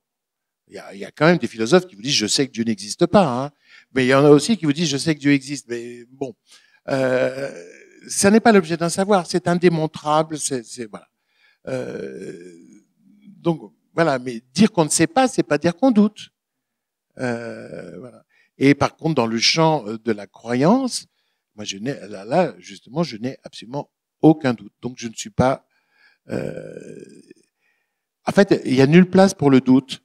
S4: il y, a, quand même des philosophes qui vous disent je sais que Dieu n'existe pas, hein. mais il y en a aussi qui vous disent je sais que Dieu existe. Mais bon, euh, ça n'est pas l'objet d'un savoir, c'est indémontrable. C'est voilà. Euh, donc voilà, mais dire qu'on ne sait pas, c'est pas dire qu'on doute. Euh, voilà. Et par contre, dans le champ euh, de la croyance, moi, je n'ai là, justement, je n'ai absolument aucun doute. Donc, je ne suis pas. Euh... En fait, il n'y a nulle place pour le doute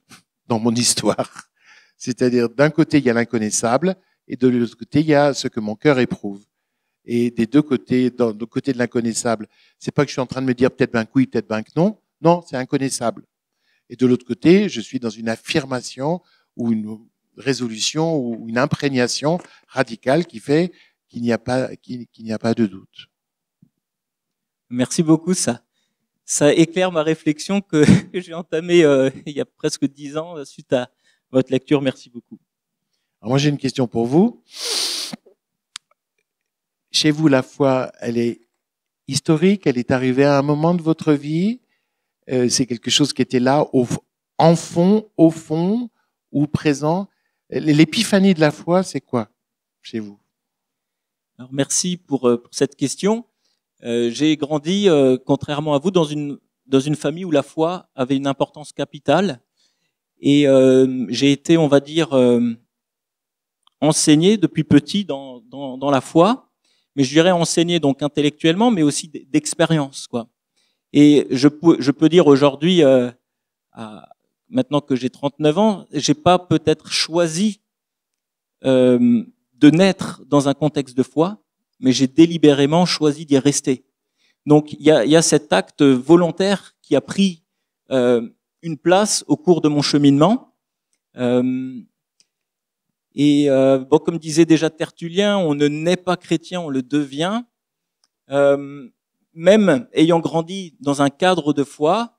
S4: dans mon histoire. C'est-à-dire, d'un côté, il y a l'inconnaissable, et de l'autre côté, il y a ce que mon cœur éprouve et des deux côtés, dans, le côté de l'inconnaissable. C'est pas que je suis en train de me dire peut-être ben oui, peut-être ben non. Non, c'est inconnaissable. Et de l'autre côté, je suis dans une affirmation ou une résolution ou une imprégnation radicale qui fait qu'il n'y a pas, qu'il, n'y a pas de doute. Merci beaucoup. Ça, ça éclaire ma réflexion que,
S3: j'ai entamée euh, il y a presque dix ans suite à votre lecture. Merci beaucoup.
S4: Alors moi, j'ai une question pour vous chez vous, la foi, elle est historique, elle est arrivée à un moment de votre vie. Euh, c'est quelque chose qui était là, au, en fond, au fond, ou présent. L'épiphanie de la foi, c'est quoi chez vous Alors, Merci pour, euh, cette question.
S3: Euh, j'ai grandi, contrairement à vous, dans une, famille où la foi avait une importance capitale. Et j'ai été, on va dire, enseigné depuis petit dans, la foi mais je dirais enseigner donc intellectuellement, mais aussi d'expérience, quoi. Et je peux, je peux dire aujourd'hui, euh, maintenant que j'ai 39 ans, j'ai pas peut-être choisi euh, de naître dans un contexte de foi, mais j'ai délibérément choisi d'y rester. Donc il y a, y a, cet acte volontaire qui a pris euh, une place au cours de mon cheminement. Euh, et euh, bon, comme disait déjà Tertullien, on ne naît pas chrétien, on le devient. Euh, même ayant grandi dans un cadre de foi,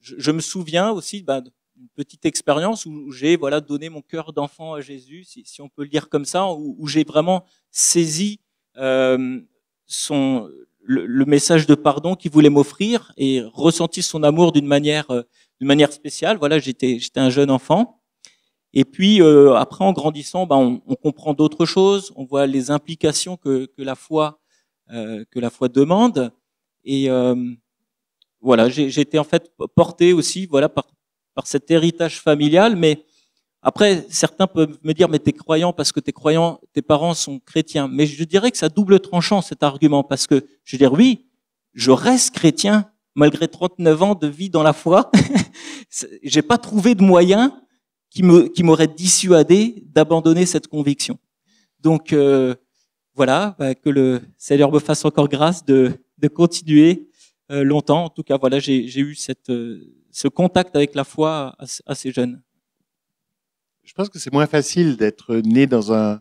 S3: je, me souviens aussi bah, d'une petite expérience où j'ai voilà donné mon cœur d'enfant à Jésus, si, on peut le dire comme ça, où, j'ai vraiment saisi euh, son le, message de pardon qu'il voulait m'offrir et ressenti son amour d'une manière d'une manière spéciale. Voilà, j'étais j'étais un jeune enfant. Et puis euh, après, en grandissant, ben, on, on, comprend d'autres choses, on voit les implications que, que la foi euh, que la foi demande. Et euh, voilà, j'ai été en fait porté aussi, voilà, par, par cet héritage familial. Mais après, certains peuvent me dire, mais t'es croyant parce que t'es croyant, tes parents sont chrétiens. Mais je dirais que ça double tranchant cet argument parce que je veux dire, oui, je reste chrétien malgré 39 ans de vie dans la foi. j'ai pas trouvé de moyen qui m'aurait qui dissuadé d'abandonner cette conviction. Donc euh, voilà, bah, que le Seigneur me fasse encore grâce de, de continuer euh, longtemps. En tout cas, voilà, j'ai eu cette, euh, ce contact avec la foi assez jeune.
S4: Je pense que c'est moins facile d'être né dans un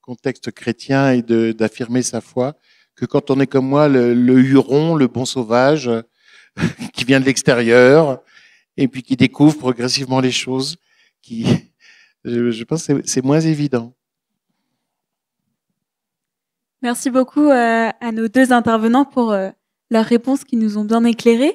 S4: contexte chrétien et d'affirmer sa foi que quand on est comme moi, le, le huron, le bon sauvage, qui vient de l'extérieur et puis qui découvre progressivement les choses qui, je, pense, que c'est moins évident.
S1: Merci beaucoup euh, à nos deux intervenants pour euh, leurs réponses qui nous ont bien éclairés.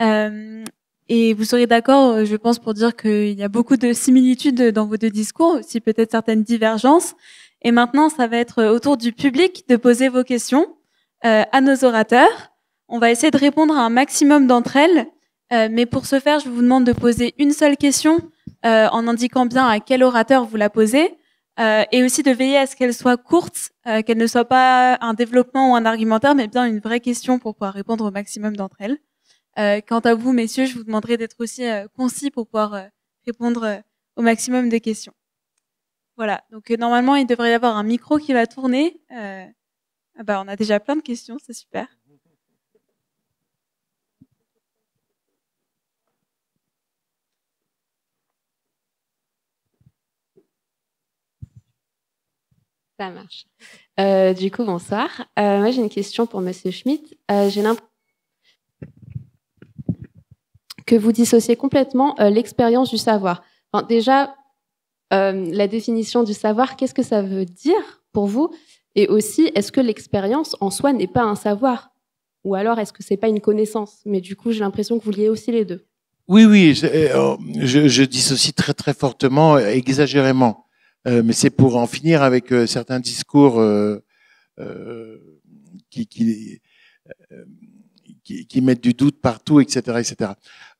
S1: Euh, et vous serez d'accord, je pense, pour dire qu'il y a beaucoup de similitudes dans vos deux discours, aussi peut-être certaines divergences. Et maintenant, ça va être au tour du public de poser vos questions à nos orateurs. On va essayer de répondre à un maximum d'entre elles. mais pour ce faire, je vous demande de poser une seule question euh, en indiquant bien à quel orateur vous la posez, euh, et aussi de veiller à ce qu'elle soit courte, euh, qu'elle ne soit pas un développement ou un argumentaire, mais bien une vraie question pour pouvoir répondre au maximum d'entre elles. quant à vous, messieurs, je vous demanderai d'être aussi concis pour pouvoir répondre au maximum des questions. Voilà, donc normalement, il devrait y avoir un micro qui va tourner. Ah bah, on a déjà plein de questions, c'est super. Ça marche. Euh, du coup, bonsoir. Euh, moi, j'ai une question pour Monsieur Schmitt. Euh, j'ai l'impression que vous dissociez complètement l'expérience du savoir. déjà, la définition du savoir, qu'est-ce que ça veut dire pour vous Et aussi, est-ce que l'expérience en soi n'est pas un savoir Ou alors, est-ce que c'est pas une connaissance Mais du coup, j'ai l'impression que vous liez aussi les deux.
S4: Oui, oui, je, je, je dissocie très très fortement, exagérément. Euh, mais c'est pour en finir avec euh, certains discours euh, euh, qui, qui, qui, qui, mettent du doute partout, etc. etc.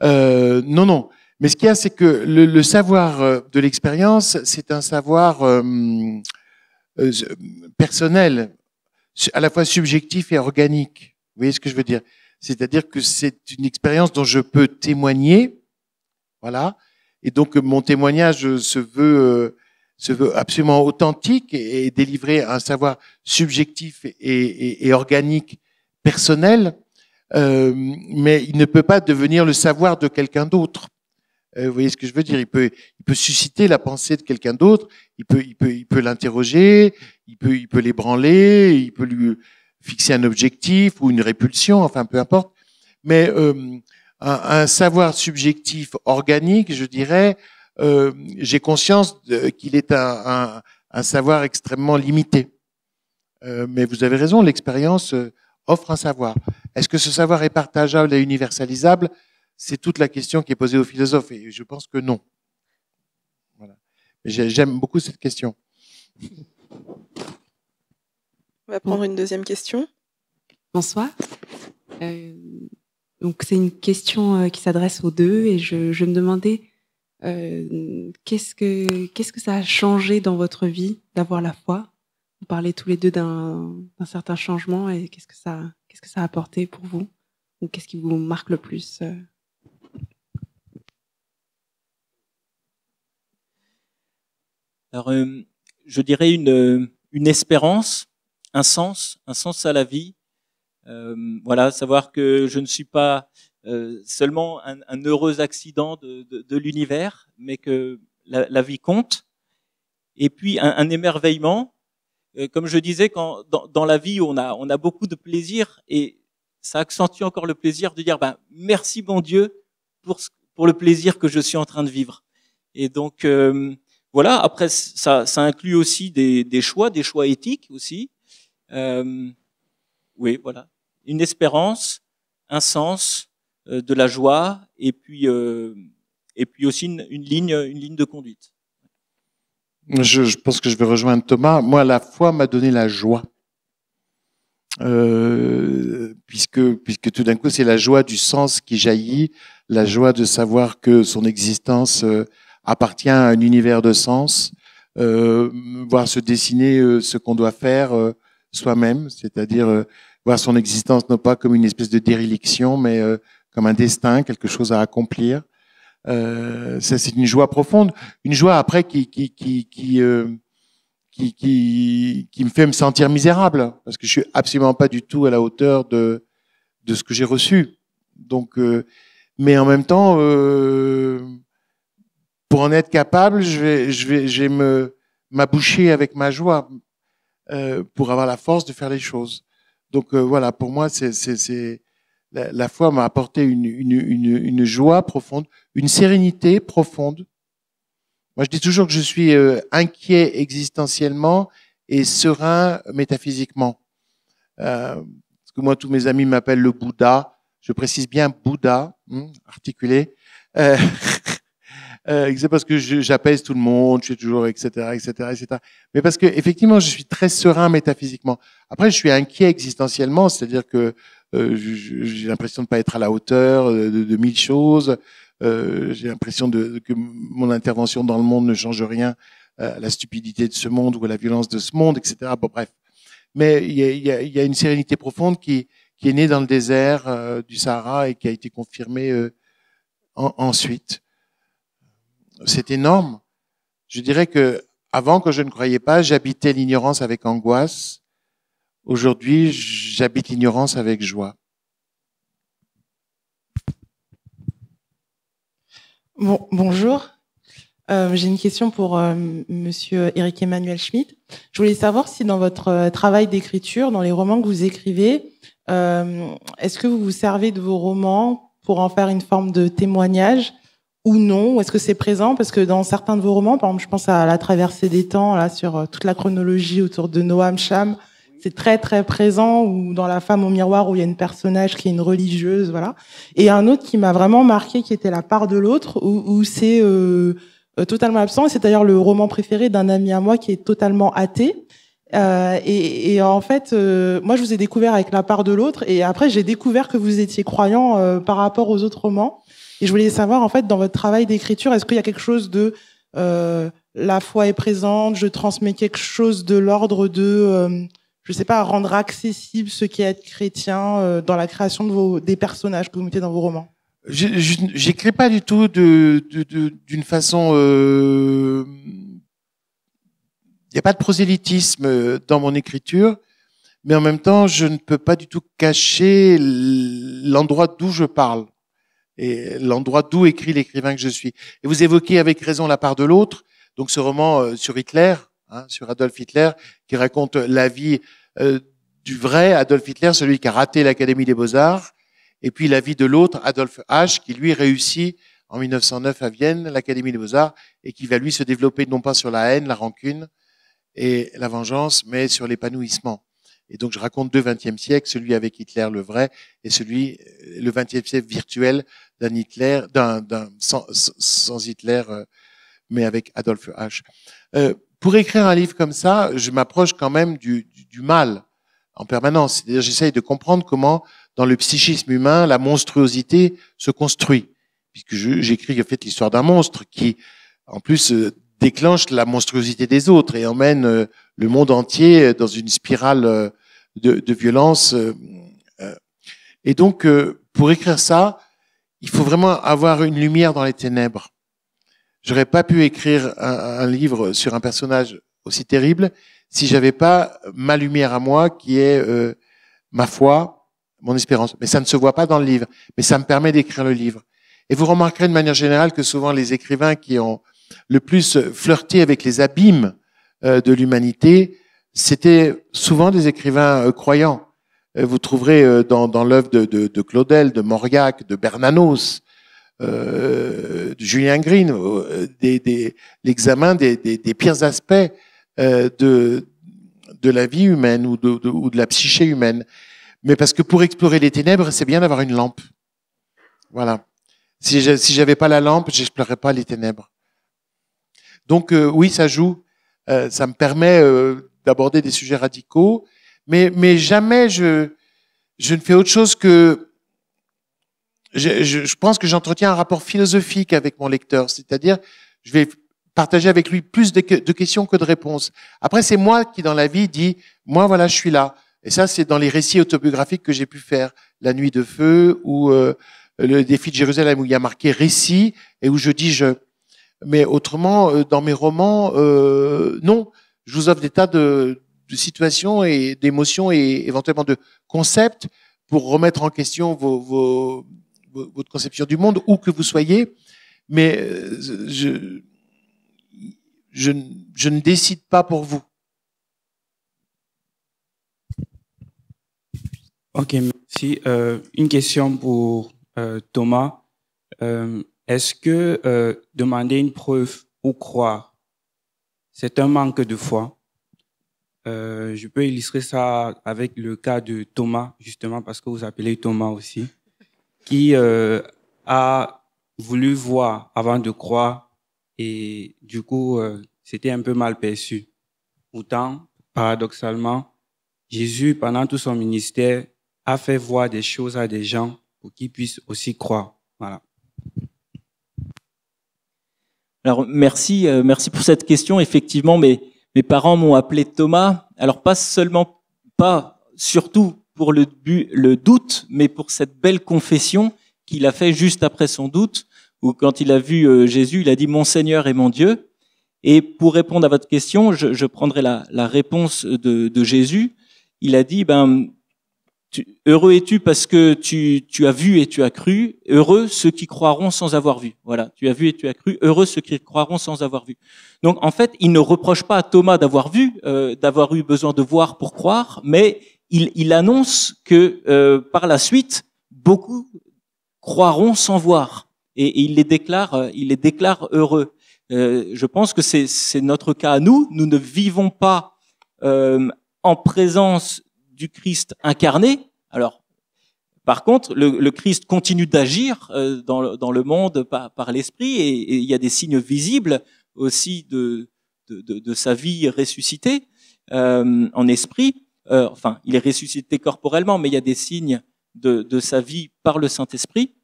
S4: non, non. Mais ce qu'il y a, c'est que le, le, savoir de l'expérience, c'est un savoir personnel, à la fois subjectif et organique. Vous voyez ce que je veux dire C'est-à-dire que c'est une expérience dont je peux témoigner, voilà, et donc mon témoignage se veut se veut absolument authentique et, délivrer un savoir subjectif et, organique, personnel, euh, mais il ne peut pas devenir le savoir de quelqu'un d'autre. Euh, vous voyez ce que je veux dire il peut, il peut susciter la pensée de quelqu'un d'autre, il peut, il peut, il peut l'interroger, il peut, il peut l'ébranler, il peut lui fixer un objectif ou une répulsion, enfin peu importe. Mais euh, un, savoir subjectif organique, je dirais, euh, j'ai conscience qu'il est un, savoir extrêmement limité. Euh, mais vous avez raison, l'expérience euh, offre un savoir. Est-ce que ce savoir est partageable et universalisable C'est toute la question qui est posée aux philosophes, et je pense que non. J'aime beaucoup cette question. On va prendre une deuxième question.
S1: Bonsoir. donc c'est une question qui s'adresse aux deux et
S2: je me demandais euh, qu'est-ce que qu'est-ce que ça a changé dans votre vie d'avoir la foi Vous parlez tous les deux d'un certain changement et qu'est-ce que ça qu'est-ce que ça a apporté pour vous ou qu'est-ce qui vous marque le plus euh?
S3: Alors, euh, je dirais une une espérance, un sens, un sens à la vie. voilà, savoir que je ne suis pas euh, seulement un, heureux accident de, l'univers, mais que la, vie compte. Et puis un, émerveillement, euh, comme je disais, quand dans, la vie on a on a beaucoup de plaisir et ça accentue encore le plaisir de dire ben merci bon Dieu pour le plaisir que je suis en train de vivre. Et donc euh, voilà. Après ça ça inclut aussi des choix, des choix éthiques aussi. oui voilà, une espérance, un sens euh, de la joie et puis euh, et puis aussi une, ligne une ligne de conduite.
S4: Je, pense que je vais rejoindre Thomas. Moi, la foi m'a donné la joie. Euh, puisque, puisque tout d'un coup, c'est la joie du sens qui jaillit, la joie de savoir que son existence appartient à un univers de sens, voir se dessiner ce qu'on doit faire soi-même, c'est-à-dire voir son existence non pas comme une espèce de déréliction, mais comme un destin, quelque chose à accomplir. Euh, c'est une joie profonde, une joie après euh, qui qui qui me fait me sentir misérable parce que je suis absolument pas du tout à la hauteur de de ce que j'ai reçu. Donc, euh, mais en même temps, euh, pour en être capable, je vais je vais me m'aboucher avec ma joie pour avoir la force de faire les choses. Donc voilà, pour moi, c'est la, foi m'a apporté une, joie profonde, une sérénité profonde. Moi, je dis toujours que je suis euh, inquiet existentiellement et serein métaphysiquement. Euh, parce que moi, tous mes amis m'appellent le Bouddha. Je précise bien Bouddha, hein, articulé. Euh, euh, c'est parce que j'apaise tout le monde, je suis toujours, etc., etc., etc. Mais parce que effectivement, je suis très serein métaphysiquement. Après, je suis inquiet existentiellement, c'est-à-dire que euh, j'ai l'impression de ne pas être à la hauteur euh, de, mille choses. Euh, j'ai l'impression de, que mon intervention dans le monde ne change rien à la stupidité de ce monde ou à la violence de ce monde, etc. Bon, bref. Mais il y a, y a, une sérénité profonde qui, qui est née dans le désert du Sahara et qui a été confirmée ensuite. C'est énorme. Je dirais que avant, quand je ne croyais pas, j'habitais l'ignorance avec angoisse. Aujourd'hui, j'habite l'ignorance avec joie.
S5: bonjour. Euh, j'ai une question pour euh, Monsieur Eric Emmanuel Schmitt. Je voulais savoir si dans votre euh, travail d'écriture, dans les romans que vous écrivez, est-ce que vous vous servez de vos romans pour en faire une forme de témoignage ou non est-ce que c'est présent Parce que dans certains de vos romans, par exemple, je pense à La traversée des temps, là sur toute la chronologie autour de Noam Cham, c'est très très présent, ou dans La femme au miroir, où il y a une personnage qui est une religieuse, voilà. Et un autre qui m'a vraiment marqué, qui était La part de l'autre, où, c'est euh, euh, totalement absent. C'est d'ailleurs le roman préféré d'un ami à moi qui est totalement athée. Euh, et, en fait, moi, je vous ai découvert avec la part de l'autre, et après, j'ai découvert que vous étiez croyant par rapport aux autres romans. Et je voulais savoir, en fait, dans votre travail d'écriture, est-ce qu'il y a quelque chose de la foi est présente, je transmets quelque chose de l'ordre de je sais pas, rendre accessible ce qu'est être chrétien euh, dans la création de vos, des personnages que vous mettez dans vos romans
S4: J'écris pas du tout d'une de, façon. Euh, il n'y a pas de prosélytisme euh, dans mon écriture, mais en même temps, je ne peux pas du tout cacher l'endroit d'où je parle et l'endroit d'où écrit l'écrivain que je suis. Et vous évoquez avec raison la part de l'autre. Donc ce roman sur Hitler, Hein, sur Adolf Hitler, qui raconte la vie euh, du vrai Adolf Hitler, celui qui a raté l'Académie des Beaux-Arts, et puis la vie de l'autre, Adolf H., qui lui réussit en 1909 à Vienne l'Académie des Beaux-Arts, et qui va lui se développer non pas sur la haine, la rancune et la vengeance, mais sur l'épanouissement. Et donc je raconte deux XXe siècles, celui avec Hitler le vrai et celui euh, le XXe siècle virtuel d'un Hitler, d'un sans, Hitler, euh, mais avec Adolf H pour écrire un livre comme ça, je m'approche quand même du, mal en permanence. C'est-à-dire, j'essaye de comprendre comment, dans le psychisme humain, la monstruosité se construit, puisque j'écris en fait l'histoire d'un monstre qui, en plus, euh, déclenche la monstruosité des autres et emmène euh, le monde entier dans une spirale euh, de violence. Et donc, pour écrire ça, il faut vraiment avoir une lumière dans les ténèbres. J'aurais pas pu écrire un, livre sur un personnage aussi terrible si j'avais pas ma lumière à moi qui est euh, ma foi, mon espérance. Mais ça ne se voit pas dans le livre, mais ça me permet d'écrire le livre. Et vous remarquerez de manière générale que souvent les écrivains qui ont le plus flirté avec les abîmes euh, de l'humanité, c'était souvent des écrivains euh, croyants. Vous trouverez dans, dans l'œuvre de, de, Claudel, de Mauriac, de Bernanos, euh, Julien Green, euh, des, l'examen des, pires aspects euh, de, de la vie humaine ou de, de, de la psyché humaine. Mais parce que pour explorer les ténèbres, c'est bien d'avoir une lampe. Voilà. Si je, si j'avais pas la lampe, j'explorerais pas les ténèbres. Donc euh, oui, ça joue. ça me permet d'aborder des sujets radicaux, mais mais jamais je je ne fais autre chose que je, je, pense que j'entretiens un rapport philosophique avec mon lecteur, c'est-à-dire je vais partager avec lui plus de, questions que de réponses. Après, c'est moi qui, dans la vie, dis, moi, voilà, je suis là. Et ça, c'est dans les récits autobiographiques que j'ai pu faire, La Nuit de Feu ou euh, Le Défi de Jérusalem, où il y a marqué récit et où je dis je. Mais autrement, euh, dans mes romans, euh, non, je vous offre des tas de, situations et d'émotions et éventuellement de concepts pour remettre en question vos, vos, votre conception du monde, où que vous soyez, mais euh, je, je, ne décide pas pour vous.
S6: Ok, merci. Euh, une question pour euh, Thomas. Est-ce que demander une preuve ou croire, c'est un manque de foi Je peux illustrer ça avec le cas de Thomas, justement, parce que vous appelez Thomas aussi qui euh, a voulu voir avant de croire et du coup, c'était euh, un peu mal perçu. Pourtant, paradoxalement, Jésus, pendant tout son ministère, a fait voir des choses à des gens pour qu'ils puissent aussi croire. Voilà.
S3: Alors merci, euh, merci pour cette question. Effectivement, mes, mes parents m'ont appelé Thomas. Alors pas seulement, pas surtout pour le, doute, mais pour cette belle confession qu'il a fait juste après son doute, où quand il a vu euh, Jésus, il a dit Mon Seigneur et mon Dieu. Et pour répondre à votre question, je, prendrai la, réponse de, Jésus. Il a dit Ben, heureux es-tu parce que tu, as vu et tu as cru. Heureux ceux qui croiront sans avoir vu. Voilà, tu as vu et tu as cru. Heureux ceux qui croiront sans avoir vu. Donc en fait, il ne reproche pas à Thomas d'avoir vu, euh, d'avoir eu besoin de voir pour croire, mais il, annonce que euh, par la suite, beaucoup croiront sans voir, et, il les déclare, euh, il les déclare heureux. Euh, je pense que c'est notre cas à nous. Nous ne vivons pas en présence du Christ incarné. Alors, par contre, le, Christ continue d'agir dans, le monde par, par l'Esprit, et, il y a des signes visibles aussi de, de, de sa vie ressuscitée en esprit. Euh, enfin, il est ressuscité corporellement, mais il y a des signes de, sa vie par le Saint-Esprit.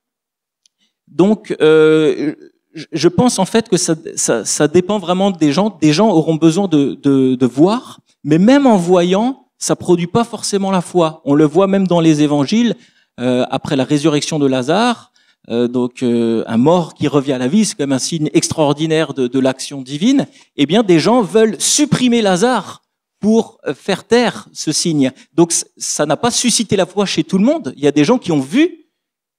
S3: Donc, euh, je pense en fait que ça, dépend vraiment des gens. Des gens auront besoin de, voir, mais même en voyant, ça produit pas forcément la foi. On le voit même dans les évangiles, euh, après la résurrection de Lazare, donc un mort qui revient à la vie, c'est quand même un signe extraordinaire de, de l'action divine. Eh bien, des gens veulent supprimer Lazare pour euh, faire taire ce signe. Donc ça n'a pas suscité la foi chez tout le monde. Il y a des gens qui ont vu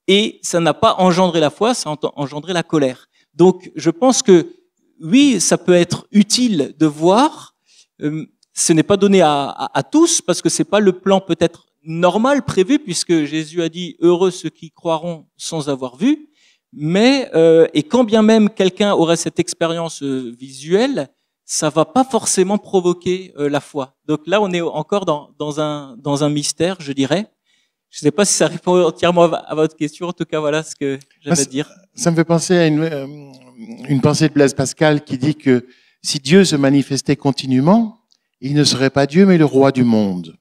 S3: et ça n'a pas engendré la foi, ça a engendré la colère. Donc je pense que oui, ça peut être utile de voir. Hum, ce n'est pas donné à, tous parce que c'est pas le plan peut-être normal prévu puisque Jésus a dit heureux ceux qui croiront sans avoir vu. Mais euh, et quand bien même quelqu'un aurait cette expérience euh, visuelle, ça va pas forcément provoquer euh, la foi. Donc là, on est encore dans, un, mystère, je dirais. Je ne sais pas si ça répond entièrement à votre question. En tout cas, voilà ce que j'avais dire.
S4: Ça me fait penser à une, euh, une pensée de Blaise Pascal qui dit que si Dieu se manifestait continuellement, il ne serait pas Dieu, mais le roi du monde.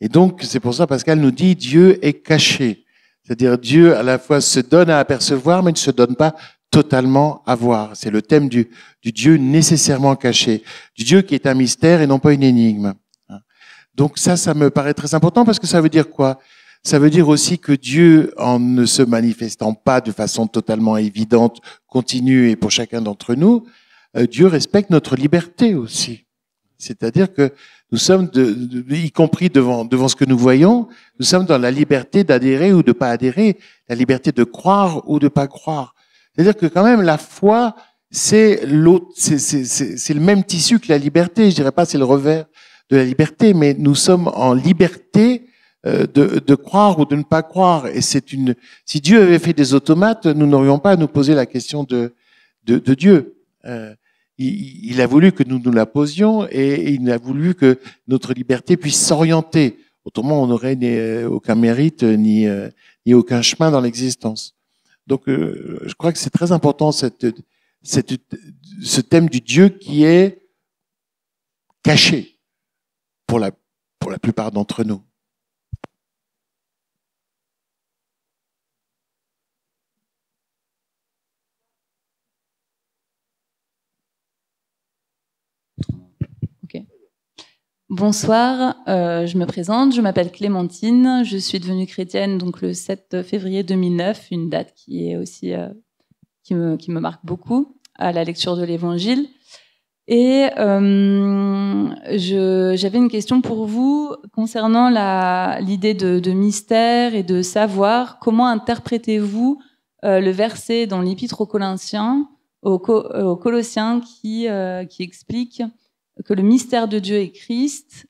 S4: Et donc, c'est pour ça Pascal nous dit Dieu est caché. C'est-à-dire Dieu à la fois se donne à apercevoir, mais ne se donne pas totalement à voir. C'est le thème du, du, Dieu nécessairement caché, du Dieu qui est un mystère et non pas une énigme. Hein. Donc ça, ça me paraît très important parce que ça veut dire quoi Ça veut dire aussi que Dieu, en ne se manifestant pas de façon totalement évidente, continue et pour chacun d'entre nous, euh, Dieu respecte notre liberté aussi. C'est-à-dire que nous sommes, de, y compris devant, devant ce que nous voyons, nous sommes dans la liberté d'adhérer ou de pas adhérer, la liberté de croire ou de pas croire. C'est-à-dire que quand même, la foi, c'est l'autre, c'est le même tissu que la liberté. Je dirais pas c'est le revers de la liberté, mais nous sommes en liberté euh, de, croire ou de ne pas croire. Et c'est une. Si Dieu avait fait des automates, nous n'aurions pas à nous poser la question de de, Dieu. Euh, il, a voulu que nous nous la posions et il a voulu que notre liberté puisse s'orienter. Autrement, on n'aurait euh, aucun mérite ni, ni aucun chemin dans l'existence. Donc, euh, je crois que c'est très important cette, cette, ce thème du Dieu qui est caché pour la, pour la plupart d'entre nous.
S1: Bonsoir, euh, je me présente, je m'appelle Clémentine, je suis devenue chrétienne donc le 7 février 2009, une date qui est aussi euh, qui, me, marque beaucoup à la lecture de l'Évangile. Et euh, j'avais une question pour vous concernant l'idée de, mystère et de savoir. Comment interprétez-vous le verset dans l'Épître aux Colossiens, aux, Colossiens qui explique que le mystère de Dieu est Christ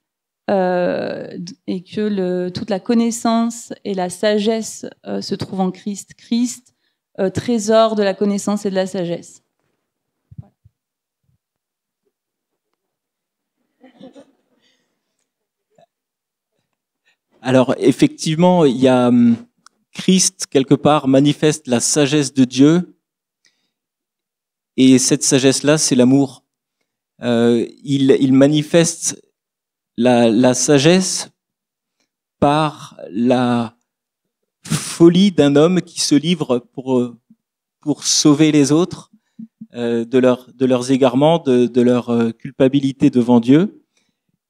S1: euh, et que le, toute la connaissance et la sagesse euh, se trouvent en Christ. Christ, euh, trésor de la connaissance et de la sagesse.
S3: Alors effectivement, il y a hum, Christ quelque part manifeste la sagesse de Dieu et cette sagesse-là, c'est l'amour euh, il, il, manifeste la, la, sagesse par la folie d'un homme qui se livre pour, pour sauver les autres euh, de, leur, de leurs égarements, de, de leur euh, culpabilité devant Dieu.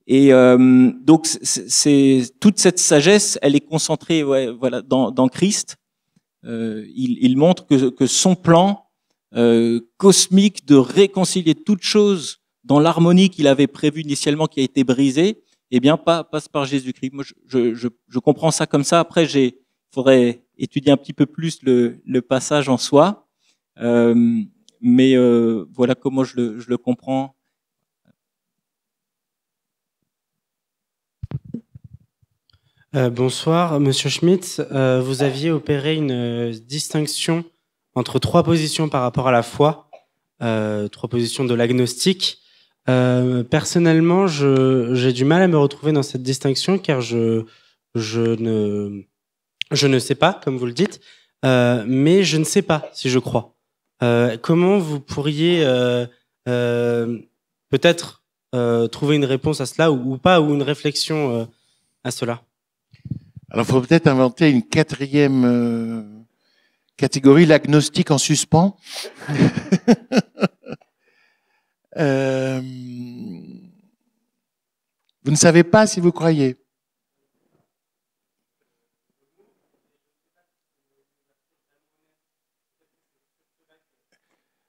S3: Et euh, donc, c'est toute cette sagesse, elle est concentrée, ouais, voilà, dans, dans Christ. Euh, il, il, montre que, que son plan euh, cosmique de réconcilier toutes chose dans l'harmonie qu'il avait prévue initialement, qui a été brisée, eh bien, passe par Jésus-Christ. Moi, je, comprends ça comme ça. Après, il faudrait étudier un petit peu plus le, passage en soi. Euh, mais euh, voilà comment je le, comprends.
S6: Euh, bonsoir, Monsieur Schmidt. vous aviez opéré une distinction entre trois positions par rapport à la foi, trois positions de l'agnostique euh, personnellement, j'ai du mal à me retrouver dans cette distinction car je, ne, sais pas, comme vous le dites, euh, mais je ne sais pas si je crois. Euh, comment vous pourriez peut-être trouver
S4: une réponse à cela ou, pas, ou une
S6: réflexion à cela
S4: Alors, il faut peut-être inventer une quatrième catégorie, l'agnostique en suspens. Euh, vous ne savez pas si vous croyez.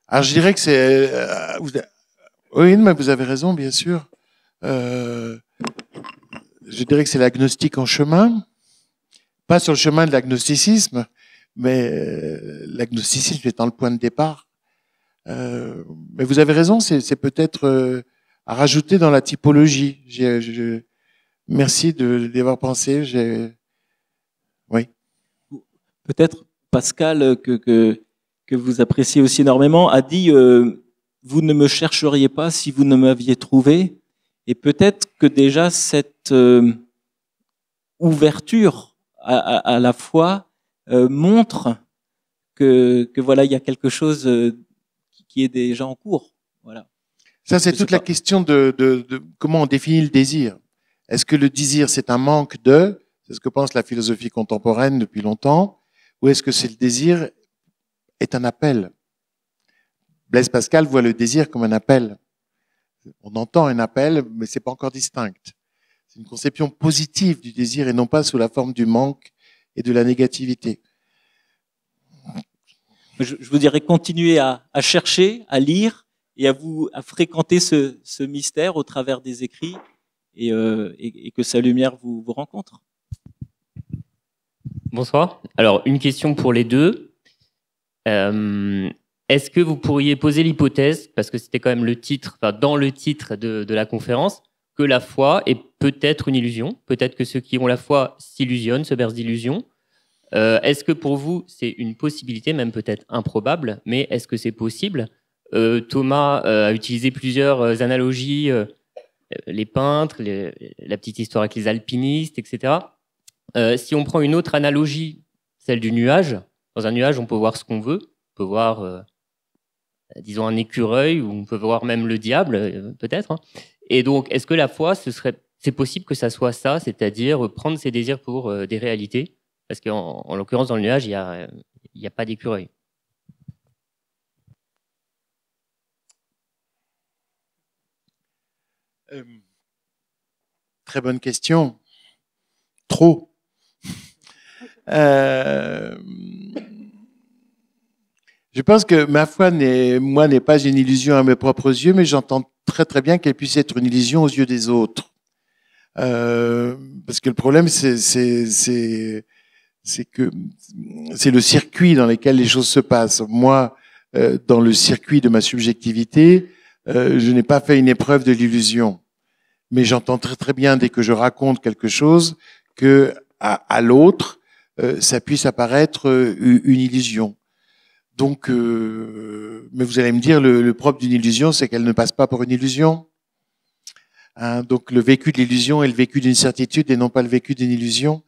S4: Alors je dirais que c'est... Euh, oui, mais vous avez raison, bien sûr. Euh, je dirais que c'est l'agnostique en chemin, pas sur le chemin de l'agnosticisme, mais l'agnosticisme étant le point de départ euh, mais vous avez raison, c'est peut-être euh, à rajouter dans la typologie. Je, je, merci de d'avoir pensé. Oui. Peut-être Pascal, que, que, que, vous appréciez aussi
S3: énormément, a dit euh, Vous ne me chercheriez pas si vous ne m'aviez trouvé. Et peut-être que déjà cette ouverture à, à, à, la foi montre que, que voilà, il y a quelque chose
S4: y des gens en cours. Ça, c'est toute la question de, comment on définit le désir. Est-ce que le désir, c'est un manque de, c'est ce que pense la philosophie contemporaine depuis longtemps, ou est-ce que le désir est un appel Blaise Pascal voit le désir comme un appel. On entend un appel, mais n'est pas encore distinct. C'est une conception positive du désir et non pas sous la forme du manque et de la négativité je, vous dirais continuer
S3: à, chercher, à lire et à vous à fréquenter ce, mystère au travers des écrits et, euh, que sa lumière vous, rencontre. Bonsoir. Alors, une question pour les deux. Euh, est-ce que vous pourriez poser l'hypothèse, parce que c'était quand même le titre, dans le titre de, de la conférence, que la foi est peut-être une illusion Peut-être que ceux qui ont la foi s'illusionnent, se bercent d'illusions euh, est-ce que pour vous, c'est une possibilité, même peut-être improbable, mais est-ce que c'est possible euh, Thomas euh, a utilisé plusieurs analogies, les peintres, les, la petite histoire avec les alpinistes, etc. si on prend une autre analogie, celle du nuage, dans un nuage, on peut voir ce qu'on veut, on peut voir, disons, un écureuil, ou on peut voir même le diable, peut-être. Hein. Et donc, est-ce que la foi, c'est possible que ça soit ça, c'est-à-dire prendre ses désirs pour des réalités parce qu'en l'occurrence, dans le nuage, il n'y a, pas d'écureuil.
S4: Euh, très bonne question. Trop. Euh, je pense que ma foi, moi, n'est pas une illusion à mes propres yeux, mais j'entends très très bien qu'elle puisse être une illusion aux yeux des autres. Euh, parce que le problème, c'est c'est que c'est le circuit dans lequel les choses se passent. Moi, euh, dans le circuit de ma subjectivité, euh, je n'ai pas fait une épreuve de l'illusion, mais j'entends très très bien dès que je raconte quelque chose que à, l'autre, euh, ça puisse apparaître une illusion. Donc, mais vous allez me dire, le, propre d'une illusion, c'est qu'elle ne passe pas pour une illusion. Hein, donc, le vécu de l'illusion est le vécu d'une certitude et non pas le vécu d'une illusion.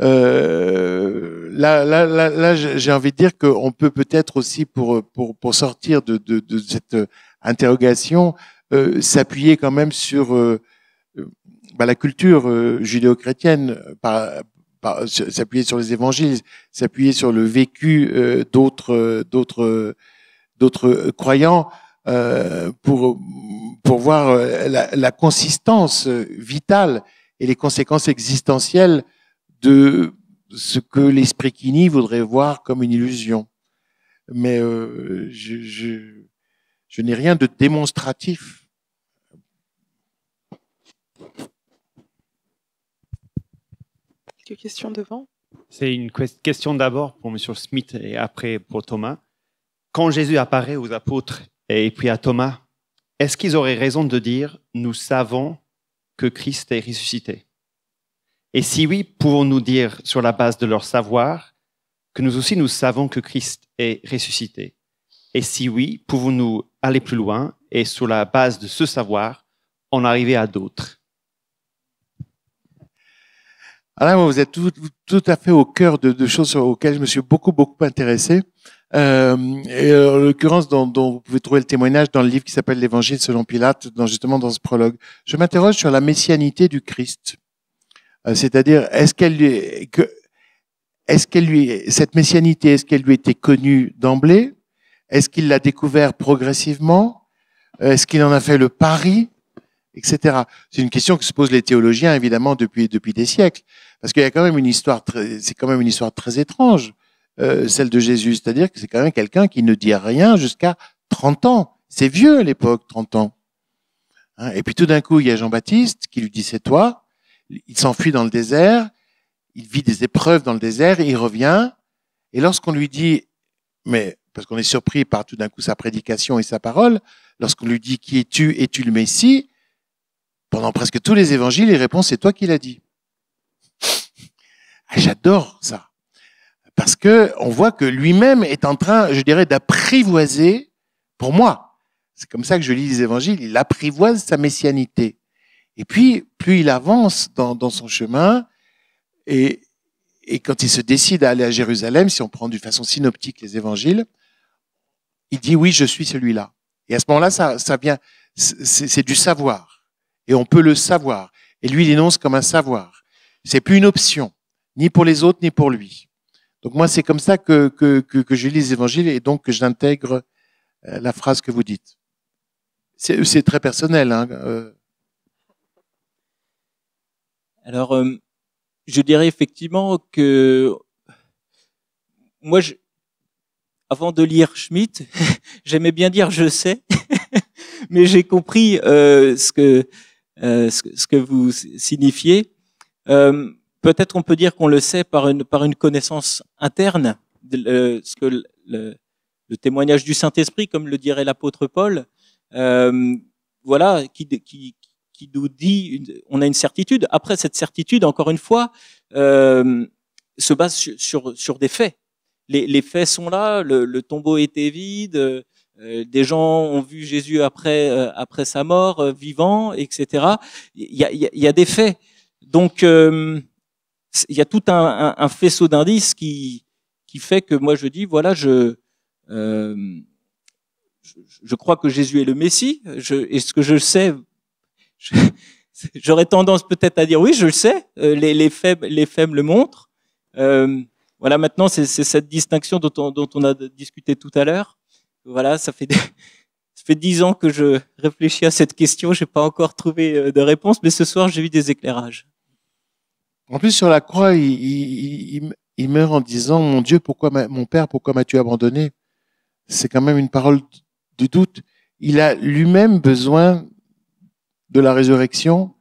S4: Euh, là, là j'ai envie de dire qu'on peut peut-être aussi, pour, pour, pour sortir de, de, de cette interrogation, euh, s'appuyer quand même sur euh, bah, la culture judéo-chrétienne, s'appuyer sur les évangiles, s'appuyer sur le vécu d'autres d'autres d'autres croyants pour pour voir la, la, consistance vitale et les conséquences existentielles de ce que l'esprit Kini voudrait voir comme une illusion. Mais euh, je, je n'ai rien de démonstratif.
S2: Quelques questions devant
S4: C'est une question d'abord pour M. Smith et après pour Thomas. Quand Jésus apparaît aux apôtres et puis à Thomas, est-ce qu'ils auraient raison de dire ⁇ Nous savons que Christ est ressuscité ?⁇ et si oui, pouvons-nous dire sur la base de leur savoir que nous aussi nous savons que Christ est ressuscité Et si oui, pouvons-nous aller plus loin et sur la base de ce savoir en arriver à d'autres alors, vous êtes tout, à fait au cœur de, de, choses auxquelles je me suis beaucoup, beaucoup intéressé. Euh, et euh, en l'occurrence, dont, vous pouvez trouver le témoignage dans le livre qui s'appelle L'Évangile selon Pilate, dans, justement dans ce prologue. Je m'interroge sur la messianité du Christ. Euh, c'est-à-dire, est-ce qu'elle lui, que, est-ce qu'elle lui, cette messianité, est-ce qu'elle lui était connue d'emblée Est-ce qu'il l'a découvert progressivement euh, Est-ce qu'il en a fait le pari Etc. C'est une question que se posent les théologiens évidemment depuis depuis des siècles, parce qu'il y a quand même une histoire, très, c'est quand même une histoire très étrange, euh, celle de Jésus. C'est-à-dire que c'est quand même quelqu'un qui ne dit rien jusqu'à 30 ans. C'est vieux à l'époque, 30 ans. Hein, et puis tout d'un coup, il y a Jean-Baptiste qui lui dit c'est toi il s'enfuit dans le désert, il vit des épreuves dans le désert, il revient, et lorsqu'on lui dit, mais parce qu'on est surpris par tout d'un coup sa prédication et sa parole, lorsqu'on lui dit qui es-tu, es-tu le Messie, pendant presque tous les évangiles, il répond c'est toi qui l'as dit. Ah, j'adore ça parce que on voit que lui-même est en train, je dirais, d'apprivoiser. Pour moi, c'est comme ça que je lis les évangiles. Il apprivoise sa messianité. Et puis, plus il avance dans, dans son chemin, et, et, quand il se décide à aller à Jérusalem, si on prend d'une façon synoptique les évangiles, il dit oui, je suis celui-là. Et à ce moment-là, ça, ça vient, c'est du savoir. Et on peut le savoir. Et lui, il énonce comme un savoir. C'est plus une option, ni pour les autres, ni pour lui. Donc moi, c'est comme ça que, que, que, que, je lis les évangiles et donc que j'intègre euh, la phrase que vous dites. C'est très personnel. Hein. Euh, alors, euh, je dirais effectivement
S3: que moi, je, avant de lire Schmitt, j'aimais bien dire je sais, mais j'ai compris euh, euh, ce, que, ce, que vous signifiez. Peut-être on peut dire qu'on le sait par une, par une connaissance interne, ce que le, témoignage du Saint-Esprit, comme le dirait l'apôtre Paul, voilà, qui, qui, nous dit, on a une certitude. Après, cette certitude, encore une fois, euh, se base sur, des faits. Les, faits sont là, le, tombeau était vide, euh, des gens ont vu Jésus après, euh, après sa mort, vivant, etc. Il y a, des faits. Donc, il y a tout un, faisceau d'indices qui, qui fait que moi je dis, voilà, je... je, crois que Jésus est le Messie. et ce que je sais J'aurais tendance peut-être à dire oui, je le sais, euh, les, les, les le montrent. Euh, voilà, maintenant, c'est cette distinction dont on, dont on, a discuté tout à l'heure. Voilà, ça fait, fait dix ans que je réfléchis à cette question. J'ai pas encore trouvé euh, de réponse, mais ce soir, j'ai eu des éclairages.
S4: En plus, sur la croix, il, meurt en disant Mon Dieu, pourquoi mon Père, pourquoi m'as-tu abandonné C'est quand même une parole de doute. Il a lui-même besoin de la résurrection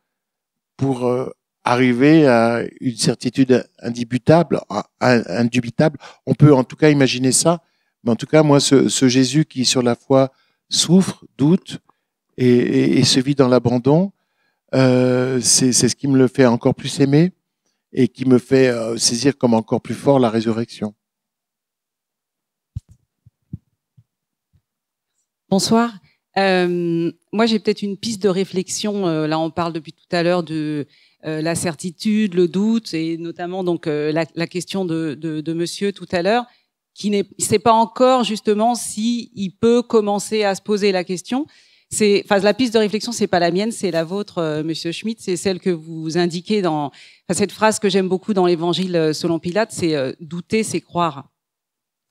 S4: pour euh, arriver à une certitude indubitable, indubitable. On peut en tout cas imaginer ça. Mais en tout cas, moi, ce, Jésus qui sur la foi souffre, doute et, se vit dans l'abandon, euh, c'est ce qui me le fait encore plus aimer et qui me fait euh, saisir comme encore plus fort la résurrection.
S1: Bonsoir. Euh, moi, j'ai peut-être une piste de réflexion. Euh, là, on parle depuis tout à l'heure de euh, la certitude, le doute, et notamment donc la, la, question de, de, de, Monsieur tout à l'heure, qui ne sait pas encore justement si il peut commencer à se poser la question. C'est, enfin, la piste de réflexion, c'est pas la mienne, c'est la vôtre, Monsieur Schmitt, c'est celle que vous indiquez dans cette phrase que j'aime beaucoup dans l'Évangile selon Pilate, c'est douter, c'est croire.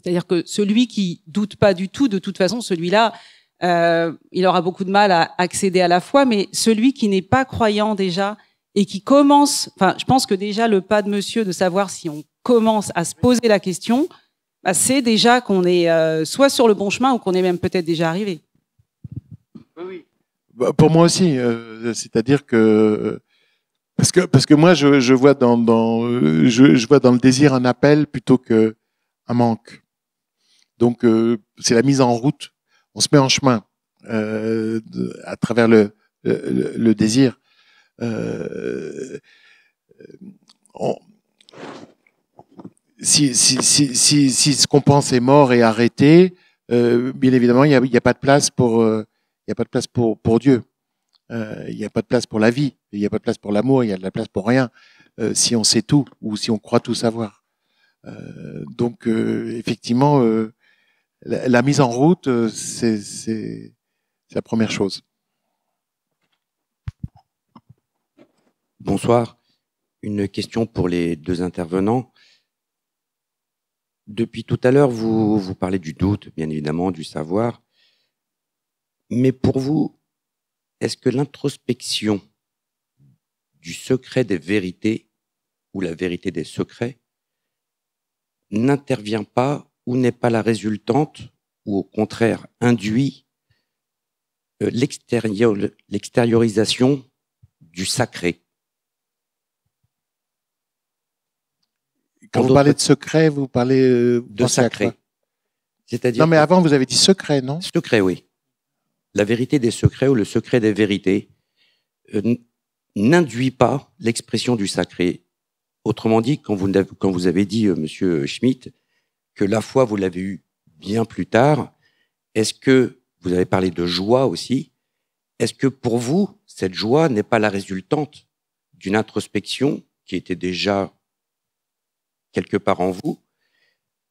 S1: C'est-à-dire que celui qui doute pas du tout, de toute façon, celui-là, euh, il aura beaucoup de mal à accéder à la foi, mais celui qui n'est pas croyant déjà et qui commence, enfin, je pense que déjà le pas de monsieur de savoir si on commence à se poser la question, bah, c'est déjà qu'on est euh, soit sur le bon chemin ou qu'on est même peut-être déjà arrivé.
S4: Oui. Bah, pour moi aussi, euh, c'est-à-dire que parce que parce que moi je, vois dans, je, vois dans le désir un appel plutôt que un manque. Donc c'est la mise en route on se met en chemin à travers le, désir. si, si, si, si, si ce qu'on pense est mort et arrêté, bien évidemment, il n'y a, pas de place pour, il a pas de place pour, pour Dieu. Il n'y a pas de place pour la vie. Il n'y a pas de place pour l'amour. Il n'y a de la place pour rien si on sait tout ou si on croit tout savoir. donc, effectivement, euh, la, mise en route, euh, c'est la première chose.
S7: Bonsoir. Une question pour les deux intervenants. Depuis tout à l'heure, vous, vous parlez du doute, bien évidemment, du savoir. Mais pour vous, est-ce que l'introspection du secret des vérités ou la vérité des secrets n'intervient pas ou n'est pas la résultante, ou au contraire induit euh, l'extériorisation
S4: du sacré. Quand vous parlez de secret, vous parlez euh, de sacré. C'est-à-dire non, mais avant, vous avez dit secret,
S7: non Secret, oui. La vérité des secrets ou le secret des vérités euh, n'induit pas l'expression du sacré. Autrement dit, quand vous, avez dit, monsieur Schmitt, que la foi, vous l'avez eue bien plus tard. Est-ce que vous avez parlé de joie aussi Est-ce que pour vous, cette joie n'est pas la résultante d'une introspection qui était déjà quelque part en vous,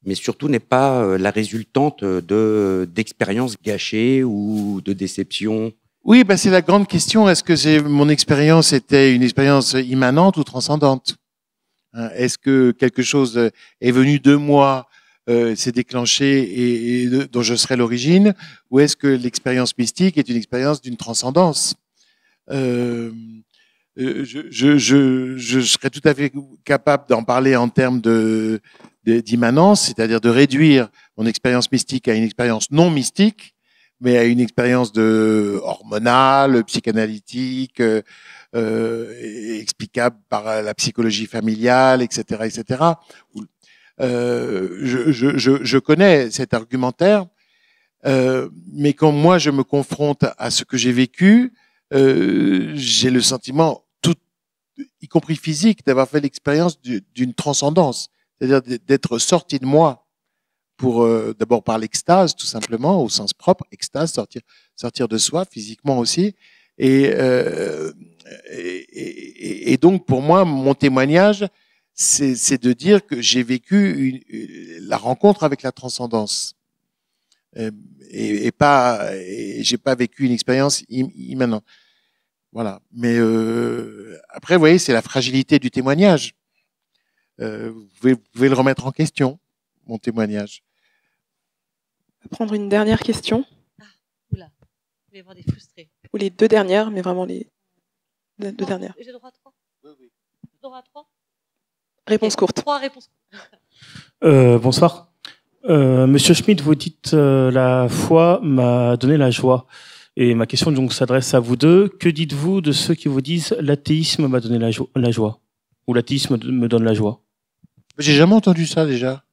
S7: mais surtout n'est pas euh, la résultante de d'expériences gâchées ou de déceptions
S4: Oui, ben c'est la grande question. Est-ce que mon expérience était une expérience immanente ou transcendante hein, Est-ce que quelque chose est venu de moi euh, s'est déclenchée et, dont je serai l'origine, ou est-ce que l'expérience mystique est une expérience d'une transcendance euh, euh, je, serais tout à fait capable d'en parler en termes de, d'immanence, c'est-à-dire de réduire mon expérience mystique à une expérience non mystique, mais à une expérience de hormonale, psychanalytique, explicable par la psychologie familiale, etc., etc., euh, je, je, je, connais cet argumentaire, euh, mais quand moi je me confronte à ce que j'ai vécu, euh, j'ai le sentiment, tout, y compris physique, d'avoir fait l'expérience d'une transcendance, c'est-à-dire d'être sorti de moi pour euh, d'abord par l'extase tout simplement au sens propre, extase sortir sortir de soi physiquement aussi et, euh, et, et donc pour moi mon témoignage c'est de dire que j'ai vécu la rencontre avec la transcendance euh, et, et, pas j'ai pas vécu une expérience immanente. Voilà. Mais euh, après, vous voyez, c'est la fragilité du témoignage. Euh, vous, pouvez, le remettre en question, mon témoignage.
S2: prendre une dernière question. Ah, oula,
S3: je vais avoir des frustrés. Ou les deux
S2: dernières, mais vraiment les deux, dernières.
S3: J'ai le droit à trois. Oui, oui. Le
S2: droit à trois. Réponse courte.
S3: Trois réponses euh, bonsoir. Euh, Monsieur Schmitt, vous dites euh, la foi m'a donné la joie. Et ma question donc s'adresse à vous deux. Que dites-vous de ceux qui vous disent
S4: l'athéisme m'a donné la, joie ou l'athéisme me donne la joie J'ai jamais entendu ça déjà.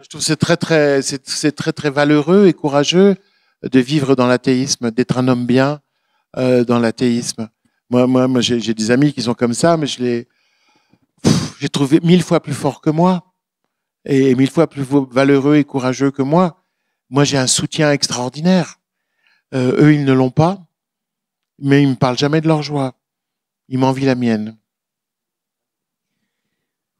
S4: Je trouve c'est très très c'est très très valeureux et courageux de vivre dans l'athéisme, d'être un homme bien dans l'athéisme. Moi, moi, moi j'ai des amis qui sont comme ça, mais je les, j'ai trouvé mille fois plus forts que moi et mille fois plus valeureux et courageux que moi. Moi, j'ai un soutien extraordinaire. Euh, eux, ils ne l'ont pas, mais ils me parlent jamais de leur joie. Ils m'envient la mienne.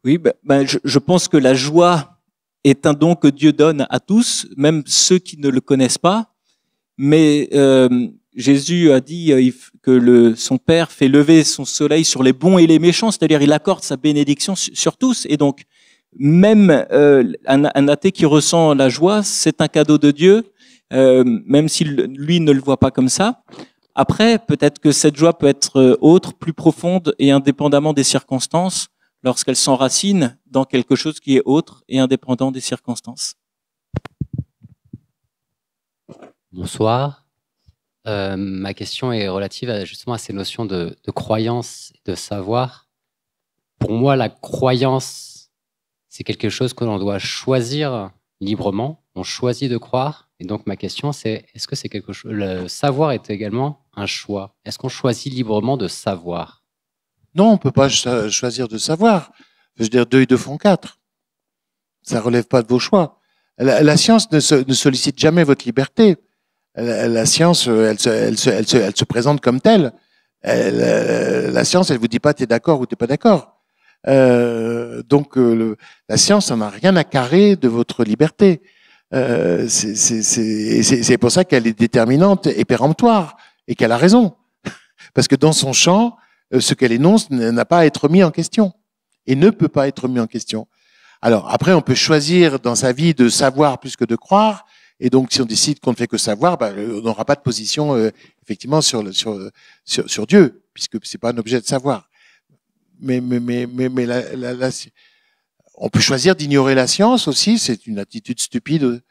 S4: Oui, ben, ben je, pense que la joie est un don que Dieu donne à tous,
S3: même ceux qui ne le connaissent pas. Mais euh, Jésus a dit euh, que le, son Père fait lever son soleil sur les bons et les méchants, c'est-à-dire il accorde sa bénédiction sur tous. Et donc, même euh, un, athée qui ressent la joie, c'est un cadeau de Dieu, euh, même si lui ne le voit pas comme ça. Après, peut-être que cette joie peut être autre, plus profonde et indépendamment des circonstances, lorsqu'elle s'enracine dans quelque chose qui est autre et indépendant des circonstances.
S7: Bonsoir. Euh, ma question est relative justement à ces notions de, de croyance, de savoir. Pour moi, la croyance, c'est quelque chose que l'on doit choisir librement. On choisit de croire. Et donc, ma question, c'est est-ce que c'est quelque chose. Le savoir est également un choix.
S4: Est-ce qu'on choisit librement de savoir Non, on ne peut pas choisir de savoir. Je veux dire, deux et de fond quatre. Ça relève pas de vos choix. La, science ne, ne sollicite jamais votre liberté la science, euh, elle se, elle se, elle se, présente comme telle. Elle, euh, la science, elle vous dit pas t'es d'accord ou t'es pas d'accord. Euh, donc euh, le, la science, elle n'a rien à carrer de votre liberté. Euh, c'est pour ça qu'elle est déterminante et péremptoire et qu'elle a raison, parce que dans son champ, ce qu'elle énonce n'a pas à être mis en question et ne peut pas être mis en question. Alors après, on peut choisir dans sa vie de savoir plus que de croire, et donc, si on décide qu'on ne fait que savoir, bah, euh, on n'aura pas de position euh, effectivement sur, le, sur, euh, sur, sur, Dieu, puisque c'est pas un objet de savoir. Mais, mais, mais, mais, mais on peut choisir d'ignorer la science aussi. C'est une attitude stupide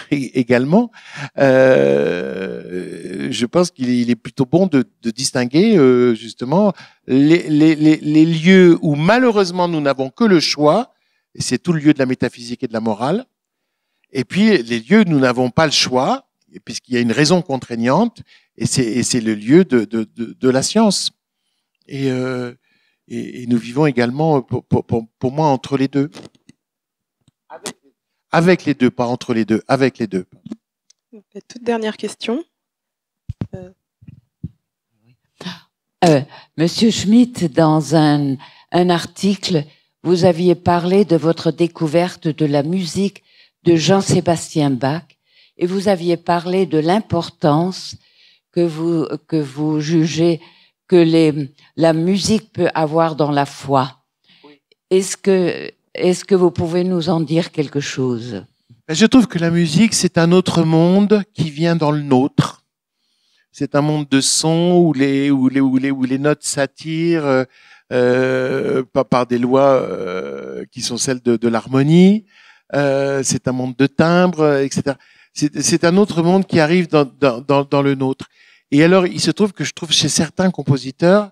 S4: également. Euh, je pense qu'il est plutôt bon de, de distinguer justement les, les, les, les, lieux où malheureusement nous n'avons que le choix. Et c'est tout le lieu de la métaphysique et de la morale et puis, les lieux, nous n'avons pas le choix, puisqu'il y a une raison contraignante, et c'est le lieu de, la science. Et, euh, nous vivons également, pour, moi, entre les deux. Avec les deux, pas entre les deux, avec les deux.
S2: Toute dernière question. Euh,
S1: euh, Monsieur Schmitt, dans un, un article, vous aviez parlé de votre découverte de la musique de Jean-Sébastien Bach et vous aviez parlé de l'importance que vous, jugez que la musique peut avoir dans la foi.
S6: Est-ce que, vous pouvez nous en dire quelque chose
S4: ben, Je trouve que la musique, c'est un autre monde qui vient dans le nôtre. C'est un monde de sons où les, où les, notes s'attirent, euh, euh, par des lois euh, qui sont celles de l'harmonie, euh, c'est un monde de timbres, euh, etc. C'est un autre monde qui arrive dans, le nôtre. Et alors, il se trouve que je trouve chez certains compositeurs,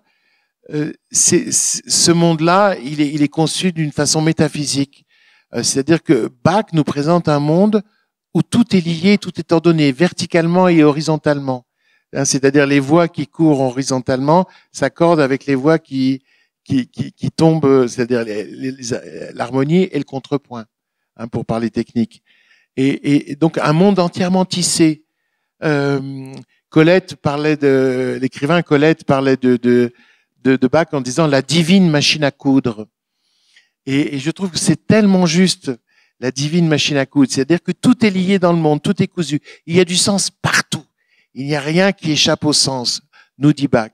S4: euh, ce monde-là, il est, conçu d'une façon métaphysique. Euh, c'est-à-dire que Bach nous présente un monde où tout est lié, tout est ordonné, verticalement et horizontalement. Hein, c'est-à-dire les voix qui courent horizontalement s'accordent avec les voix qui, qui tombent, c'est-à-dire l'harmonie et le contrepoint. Hein, pour parler technique. Et, donc un monde entièrement tissé. Euh, Colette parlait de l'écrivain Colette parlait de, de, de, Bach en disant la divine machine à coudre. Et, je trouve que c'est tellement juste la divine machine à coudre, c'est-à-dire que tout est lié dans le monde, tout est cousu. Il y a du sens partout. Il n'y a rien qui échappe au sens, nous dit Bach.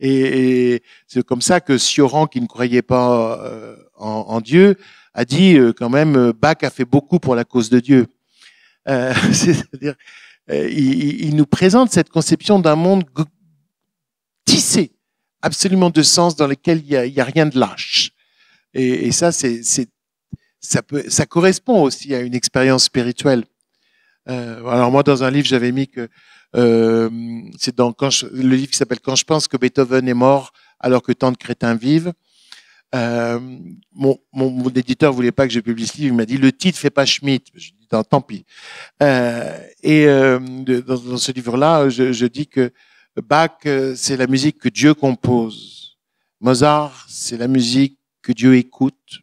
S4: Et, c'est comme ça que Sioran, qui ne croyait pas euh, en Dieu, a dit euh, quand même, euh, Bach a fait beaucoup pour la cause de Dieu. Euh, c'est-à-dire, il, nous présente cette conception d'un monde tissé, absolument de sens, dans lequel il n'y a, rien de lâche. Et, ça, ça, peut, ça correspond aussi à une expérience spirituelle. alors moi, dans un livre, j'avais mis que c'est dans le livre qui s'appelle Quand je pense que Beethoven est mort alors que tant de crétins vivent. Euh, mon, mon, éditeur voulait pas que je publie ce livre. Il m'a dit le titre fait pas Schmitt. Je dis ben, tant pis. Euh, et euh, dans, ce livre-là, je, je, dis que Bach c'est la musique que Dieu compose. Mozart c'est la musique que Dieu écoute.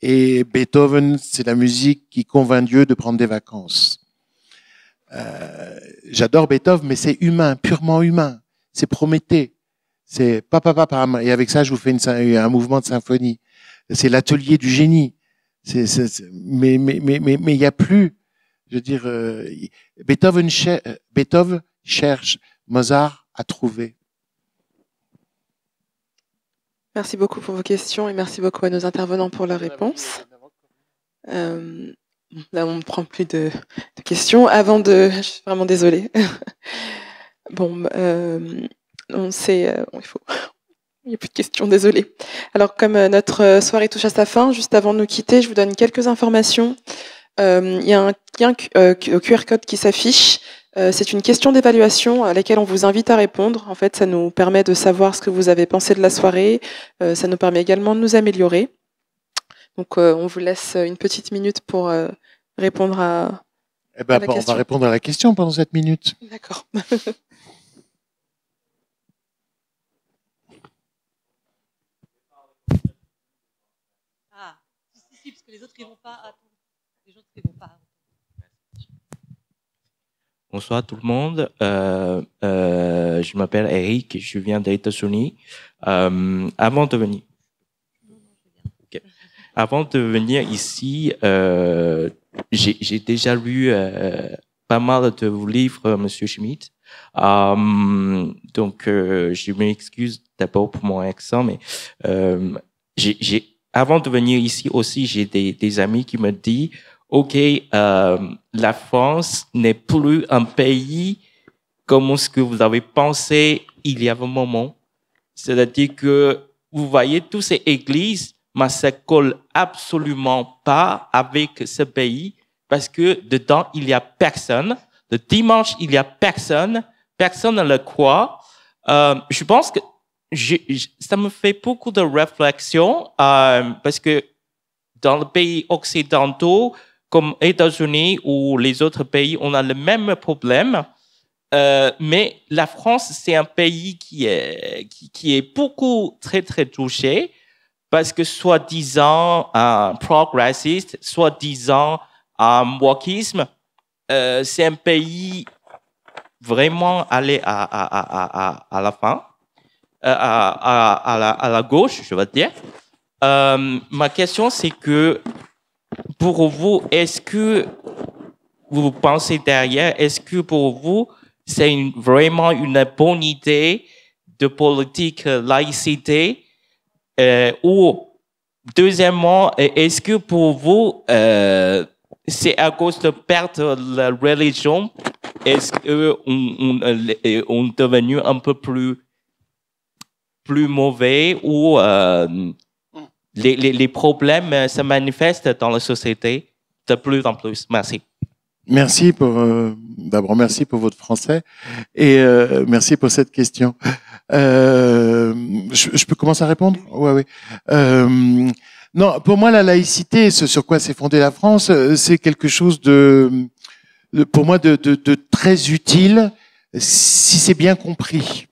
S4: Et Beethoven c'est la musique qui convainc Dieu de prendre des vacances. J'adore Beethoven, mais c'est humain, purement humain. C'est Prométhée. C'est papa papa et avec ça je vous fais une, euh, un mouvement de symphonie. C'est l'atelier du génie. mais mais mais mais mais il n'y a plus. Je veux dire, euh, Beethoven, euh, Beethoven cherche, Mozart a trouvé.
S2: Merci beaucoup pour vos questions et merci beaucoup à nos intervenants pour leurs réponses. là, on ne prend plus de, questions. Avant de... Je suis vraiment désolée. bon, euh, il faut, n'y a plus de questions, désolé. Alors, comme euh, notre euh, soirée touche à sa fin, juste avant de nous quitter, je vous donne quelques informations. il y a un, QR code qui s'affiche. c'est une question d'évaluation à laquelle on vous invite à répondre. En fait, ça nous permet de savoir ce que vous avez pensé de la soirée. ça nous permet également de nous améliorer. Donc, on vous laisse une petite minute pour répondre à, eh ben, On va répondre à
S4: la question pendant cette minute.
S2: D'accord.
S6: Bonsoir tout le monde. Euh, euh, je m'appelle Eric, je viens des États-Unis. Euh, avant de venir, avant de venir ici, j'ai déjà lu pas mal de vos livres, Monsieur Schmitt. donc, je m'excuse d'abord pour mon accent, mais j'ai avant de venir ici aussi, j'ai des, amis qui me disent, OK, euh, la France n'est plus un pays comme ce que vous avez pensé il y a un moment. C'est-à-dire que vous voyez toutes ces églises, mais ça colle absolument pas avec ce pays parce que dedans, il y a personne. Le dimanche, il y a personne. Personne ne le croit. Euh, je pense que ça me fait beaucoup de réflexion euh, parce que dans les pays occidentaux, comme États-Unis ou les autres pays, on a le même problème. Euh, mais la France, c'est un pays qui est, qui, est beaucoup très, très touché parce que soi-disant euh, progressiste, soi-disant euh, wokisme, euh, c'est un pays vraiment allé à, à, à, à, à la fin. Euh, à, à, la, gauche, je vais dire. Euh, ma question, c'est que pour vous, est-ce que vous pensez derrière, est-ce que pour vous, c'est vraiment une bonne idée de politique laïcité euh, ou deuxièmement, est-ce que pour vous, c'est à cause de perte la religion, est-ce qu'on est devenu un peu plus plus mauvais ou euh, les, les, les, problèmes euh, se manifestent dans la société de plus en plus. Merci.
S4: Merci pour euh, d'abord merci pour votre français et euh, merci pour cette question. Je, je, peux commencer à répondre Ouais, oui. non, pour moi la laïcité, ce sur quoi s'est fondée la France, c'est quelque chose de, pour moi de, de, de très utile si c'est bien compris.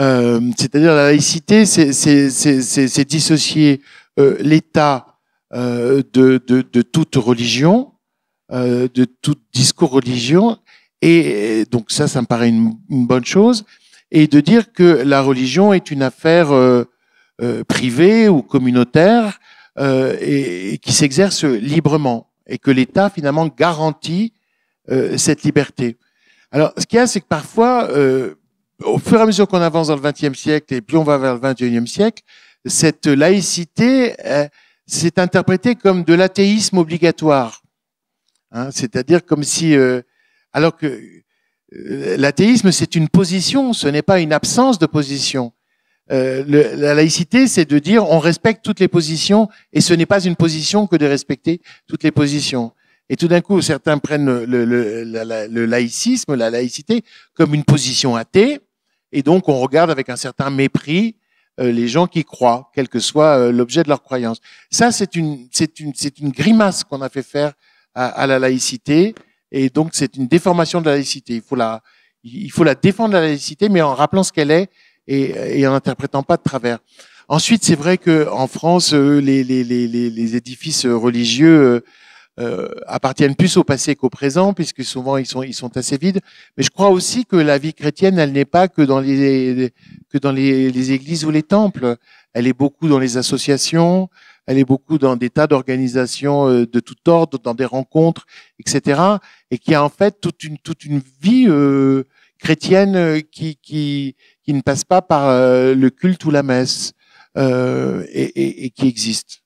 S4: Euh, c'est-à-dire la laïcité, c'est dissocier euh, l'État euh, de, toute religion, de tout discours religion, et, donc ça, ça me paraît une, bonne chose, et de dire que la religion est une affaire privée ou communautaire et, qui s'exerce librement, et que l'État finalement garantit cette liberté. Alors, ce qu'il y a, c'est que parfois, euh, au fur et à mesure qu'on avance dans le XXe siècle et puis on va vers le XXIe siècle, cette laïcité euh, s'est interprétée comme de l'athéisme obligatoire. Hein, C'est-à-dire comme si, euh, alors que euh, l'athéisme c'est une position, ce n'est pas une absence de position. la laïcité, c'est de dire on respecte toutes les positions et ce n'est pas une position que de respecter toutes les positions. Et tout d'un coup, certains prennent le, le, le, laïcisme, la laïcité, comme une position athée, et donc, on regarde avec un certain mépris euh, les gens qui croient, quel que soit euh, l'objet de leur croyance. Ça, c'est une, c'est une, c'est une grimace qu'on a fait faire à, à la laïcité. Et donc, c'est une déformation de la laïcité. Il faut la, il faut la défendre, la laïcité, mais en rappelant ce qu'elle est et, en n'interprétant pas de travers. Ensuite, c'est vrai qu'en France, euh, les, les, les, les édifices religieux euh, appartiennent plus au passé qu'au présent, puisque souvent ils sont, ils sont assez vides. Mais je crois aussi que la vie chrétienne, elle n'est pas que dans les, que dans les, les, églises ou les temples. Elle est beaucoup dans les associations, elle est beaucoup dans des tas d'organisations euh, de tout ordre, dans des rencontres, etc. Et qui a en fait toute une, toute une vie euh, chrétienne qui, qui, qui ne passe pas par le culte ou la messe et, et qui existe.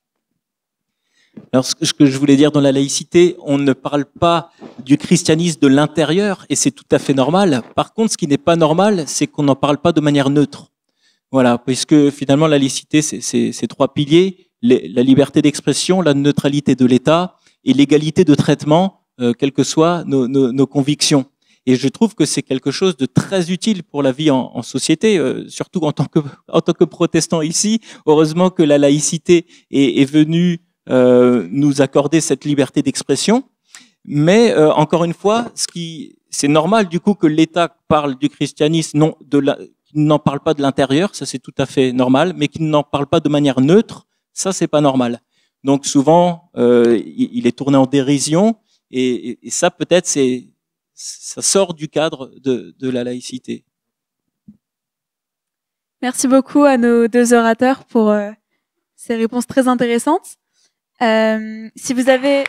S4: Alors, ce que je voulais dire dans la laïcité, on ne parle pas du
S3: christianisme de l'intérieur, et c'est tout à fait normal. Par contre, ce qui n'est pas normal, c'est qu'on n'en parle pas de manière neutre. Voilà, puisque finalement, la laïcité, c'est trois piliers, la liberté d'expression, la neutralité de l'État et l'égalité de traitement, euh, quelles que soient nos, convictions. Et je trouve que c'est quelque chose de très utile pour la vie en, société, euh, surtout en tant, que, protestant ici. Heureusement que la laïcité est venue euh, nous accorder cette liberté d'expression. Mais euh, encore une fois, ce qui c'est normal du coup que l'État parle du christianisme, non qu'il n'en parle pas de l'intérieur, ça c'est tout à fait normal, mais qu'il n'en parle pas de manière neutre, ça c'est pas normal. Donc souvent, euh, il est tourné en dérision, et, ça peut-être c'est ça sort du cadre de, de la laïcité.
S1: Merci beaucoup à nos deux orateurs pour ces réponses très intéressantes. Euh, si vous avez...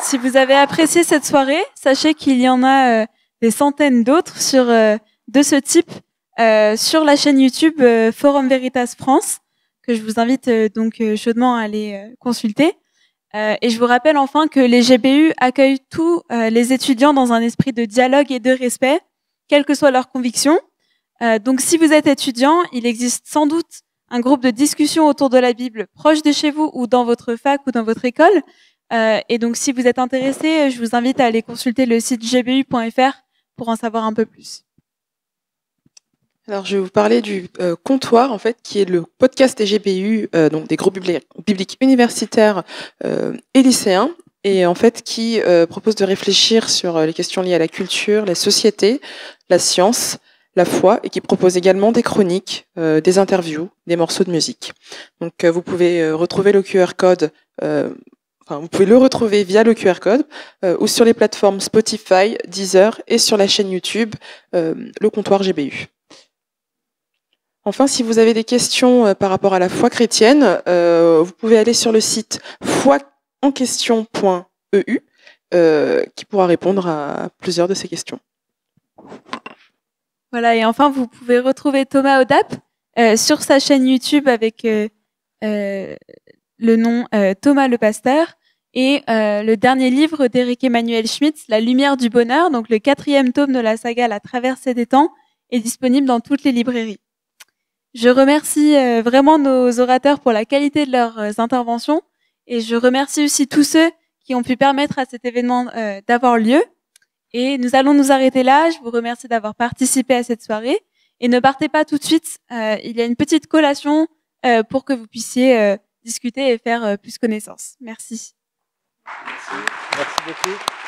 S1: Si vous avez apprécié cette soirée, sachez qu'il y en a euh, des centaines d'autres sur euh, de ce type sur la chaîne YouTube Forum Veritas France que je vous invite donc chaudement à aller consulter. et je vous rappelle enfin que les GBU accueillent tous les étudiants dans un esprit de dialogue et de respect quelles que soient leurs convictions. Euh, donc si vous êtes étudiant, il existe sans doute un groupe de discussion autour de la Bible proche de chez vous ou dans votre fac ou dans votre école. Euh, et donc si vous êtes intéressé, je vous invite à aller consulter le site gbu.fr pour en savoir un peu plus.
S2: Alors, je vais vous parler du euh, comptoir, en fait, qui est le podcast des GBU, donc des groupes bibliques universitaires et lycéens, et en fait qui euh, propose de réfléchir sur euh, les questions liées à la culture, la société, la science, la foi, et qui propose également des chroniques, euh, des interviews, des morceaux de musique. Donc vous pouvez retrouver le QR code, enfin vous pouvez le retrouver via le QR code ou sur les plateformes Spotify, Deezer et sur la chaîne YouTube Le Comptoir GBU. Enfin, si vous avez des questions par rapport à la foi chrétienne, vous pouvez aller sur le site foi enquestion.eu e qui pourra répondre à plusieurs de ces questions.
S1: Voilà, et enfin, vous pouvez retrouver Thomas Odap euh, sur sa chaîne YouTube avec euh, euh, le nom Thomas le Pasteur et le dernier livre d'Éric Emmanuel Schmitt, La lumière du bonheur, donc le quatrième tome de la saga La traversée des temps, est disponible dans toutes les librairies. Je remercie vraiment nos orateurs pour la qualité de leurs interventions. Et je remercie aussi tous ceux qui ont pu permettre à cet événement euh, d'avoir lieu. Et nous allons nous arrêter là. Je vous remercie d'avoir participé à cette soirée. Et ne partez pas tout de suite. Euh, il y a une petite collation euh, pour que vous puissiez discuter et faire plus connaissance. Merci.
S3: Merci, Merci beaucoup.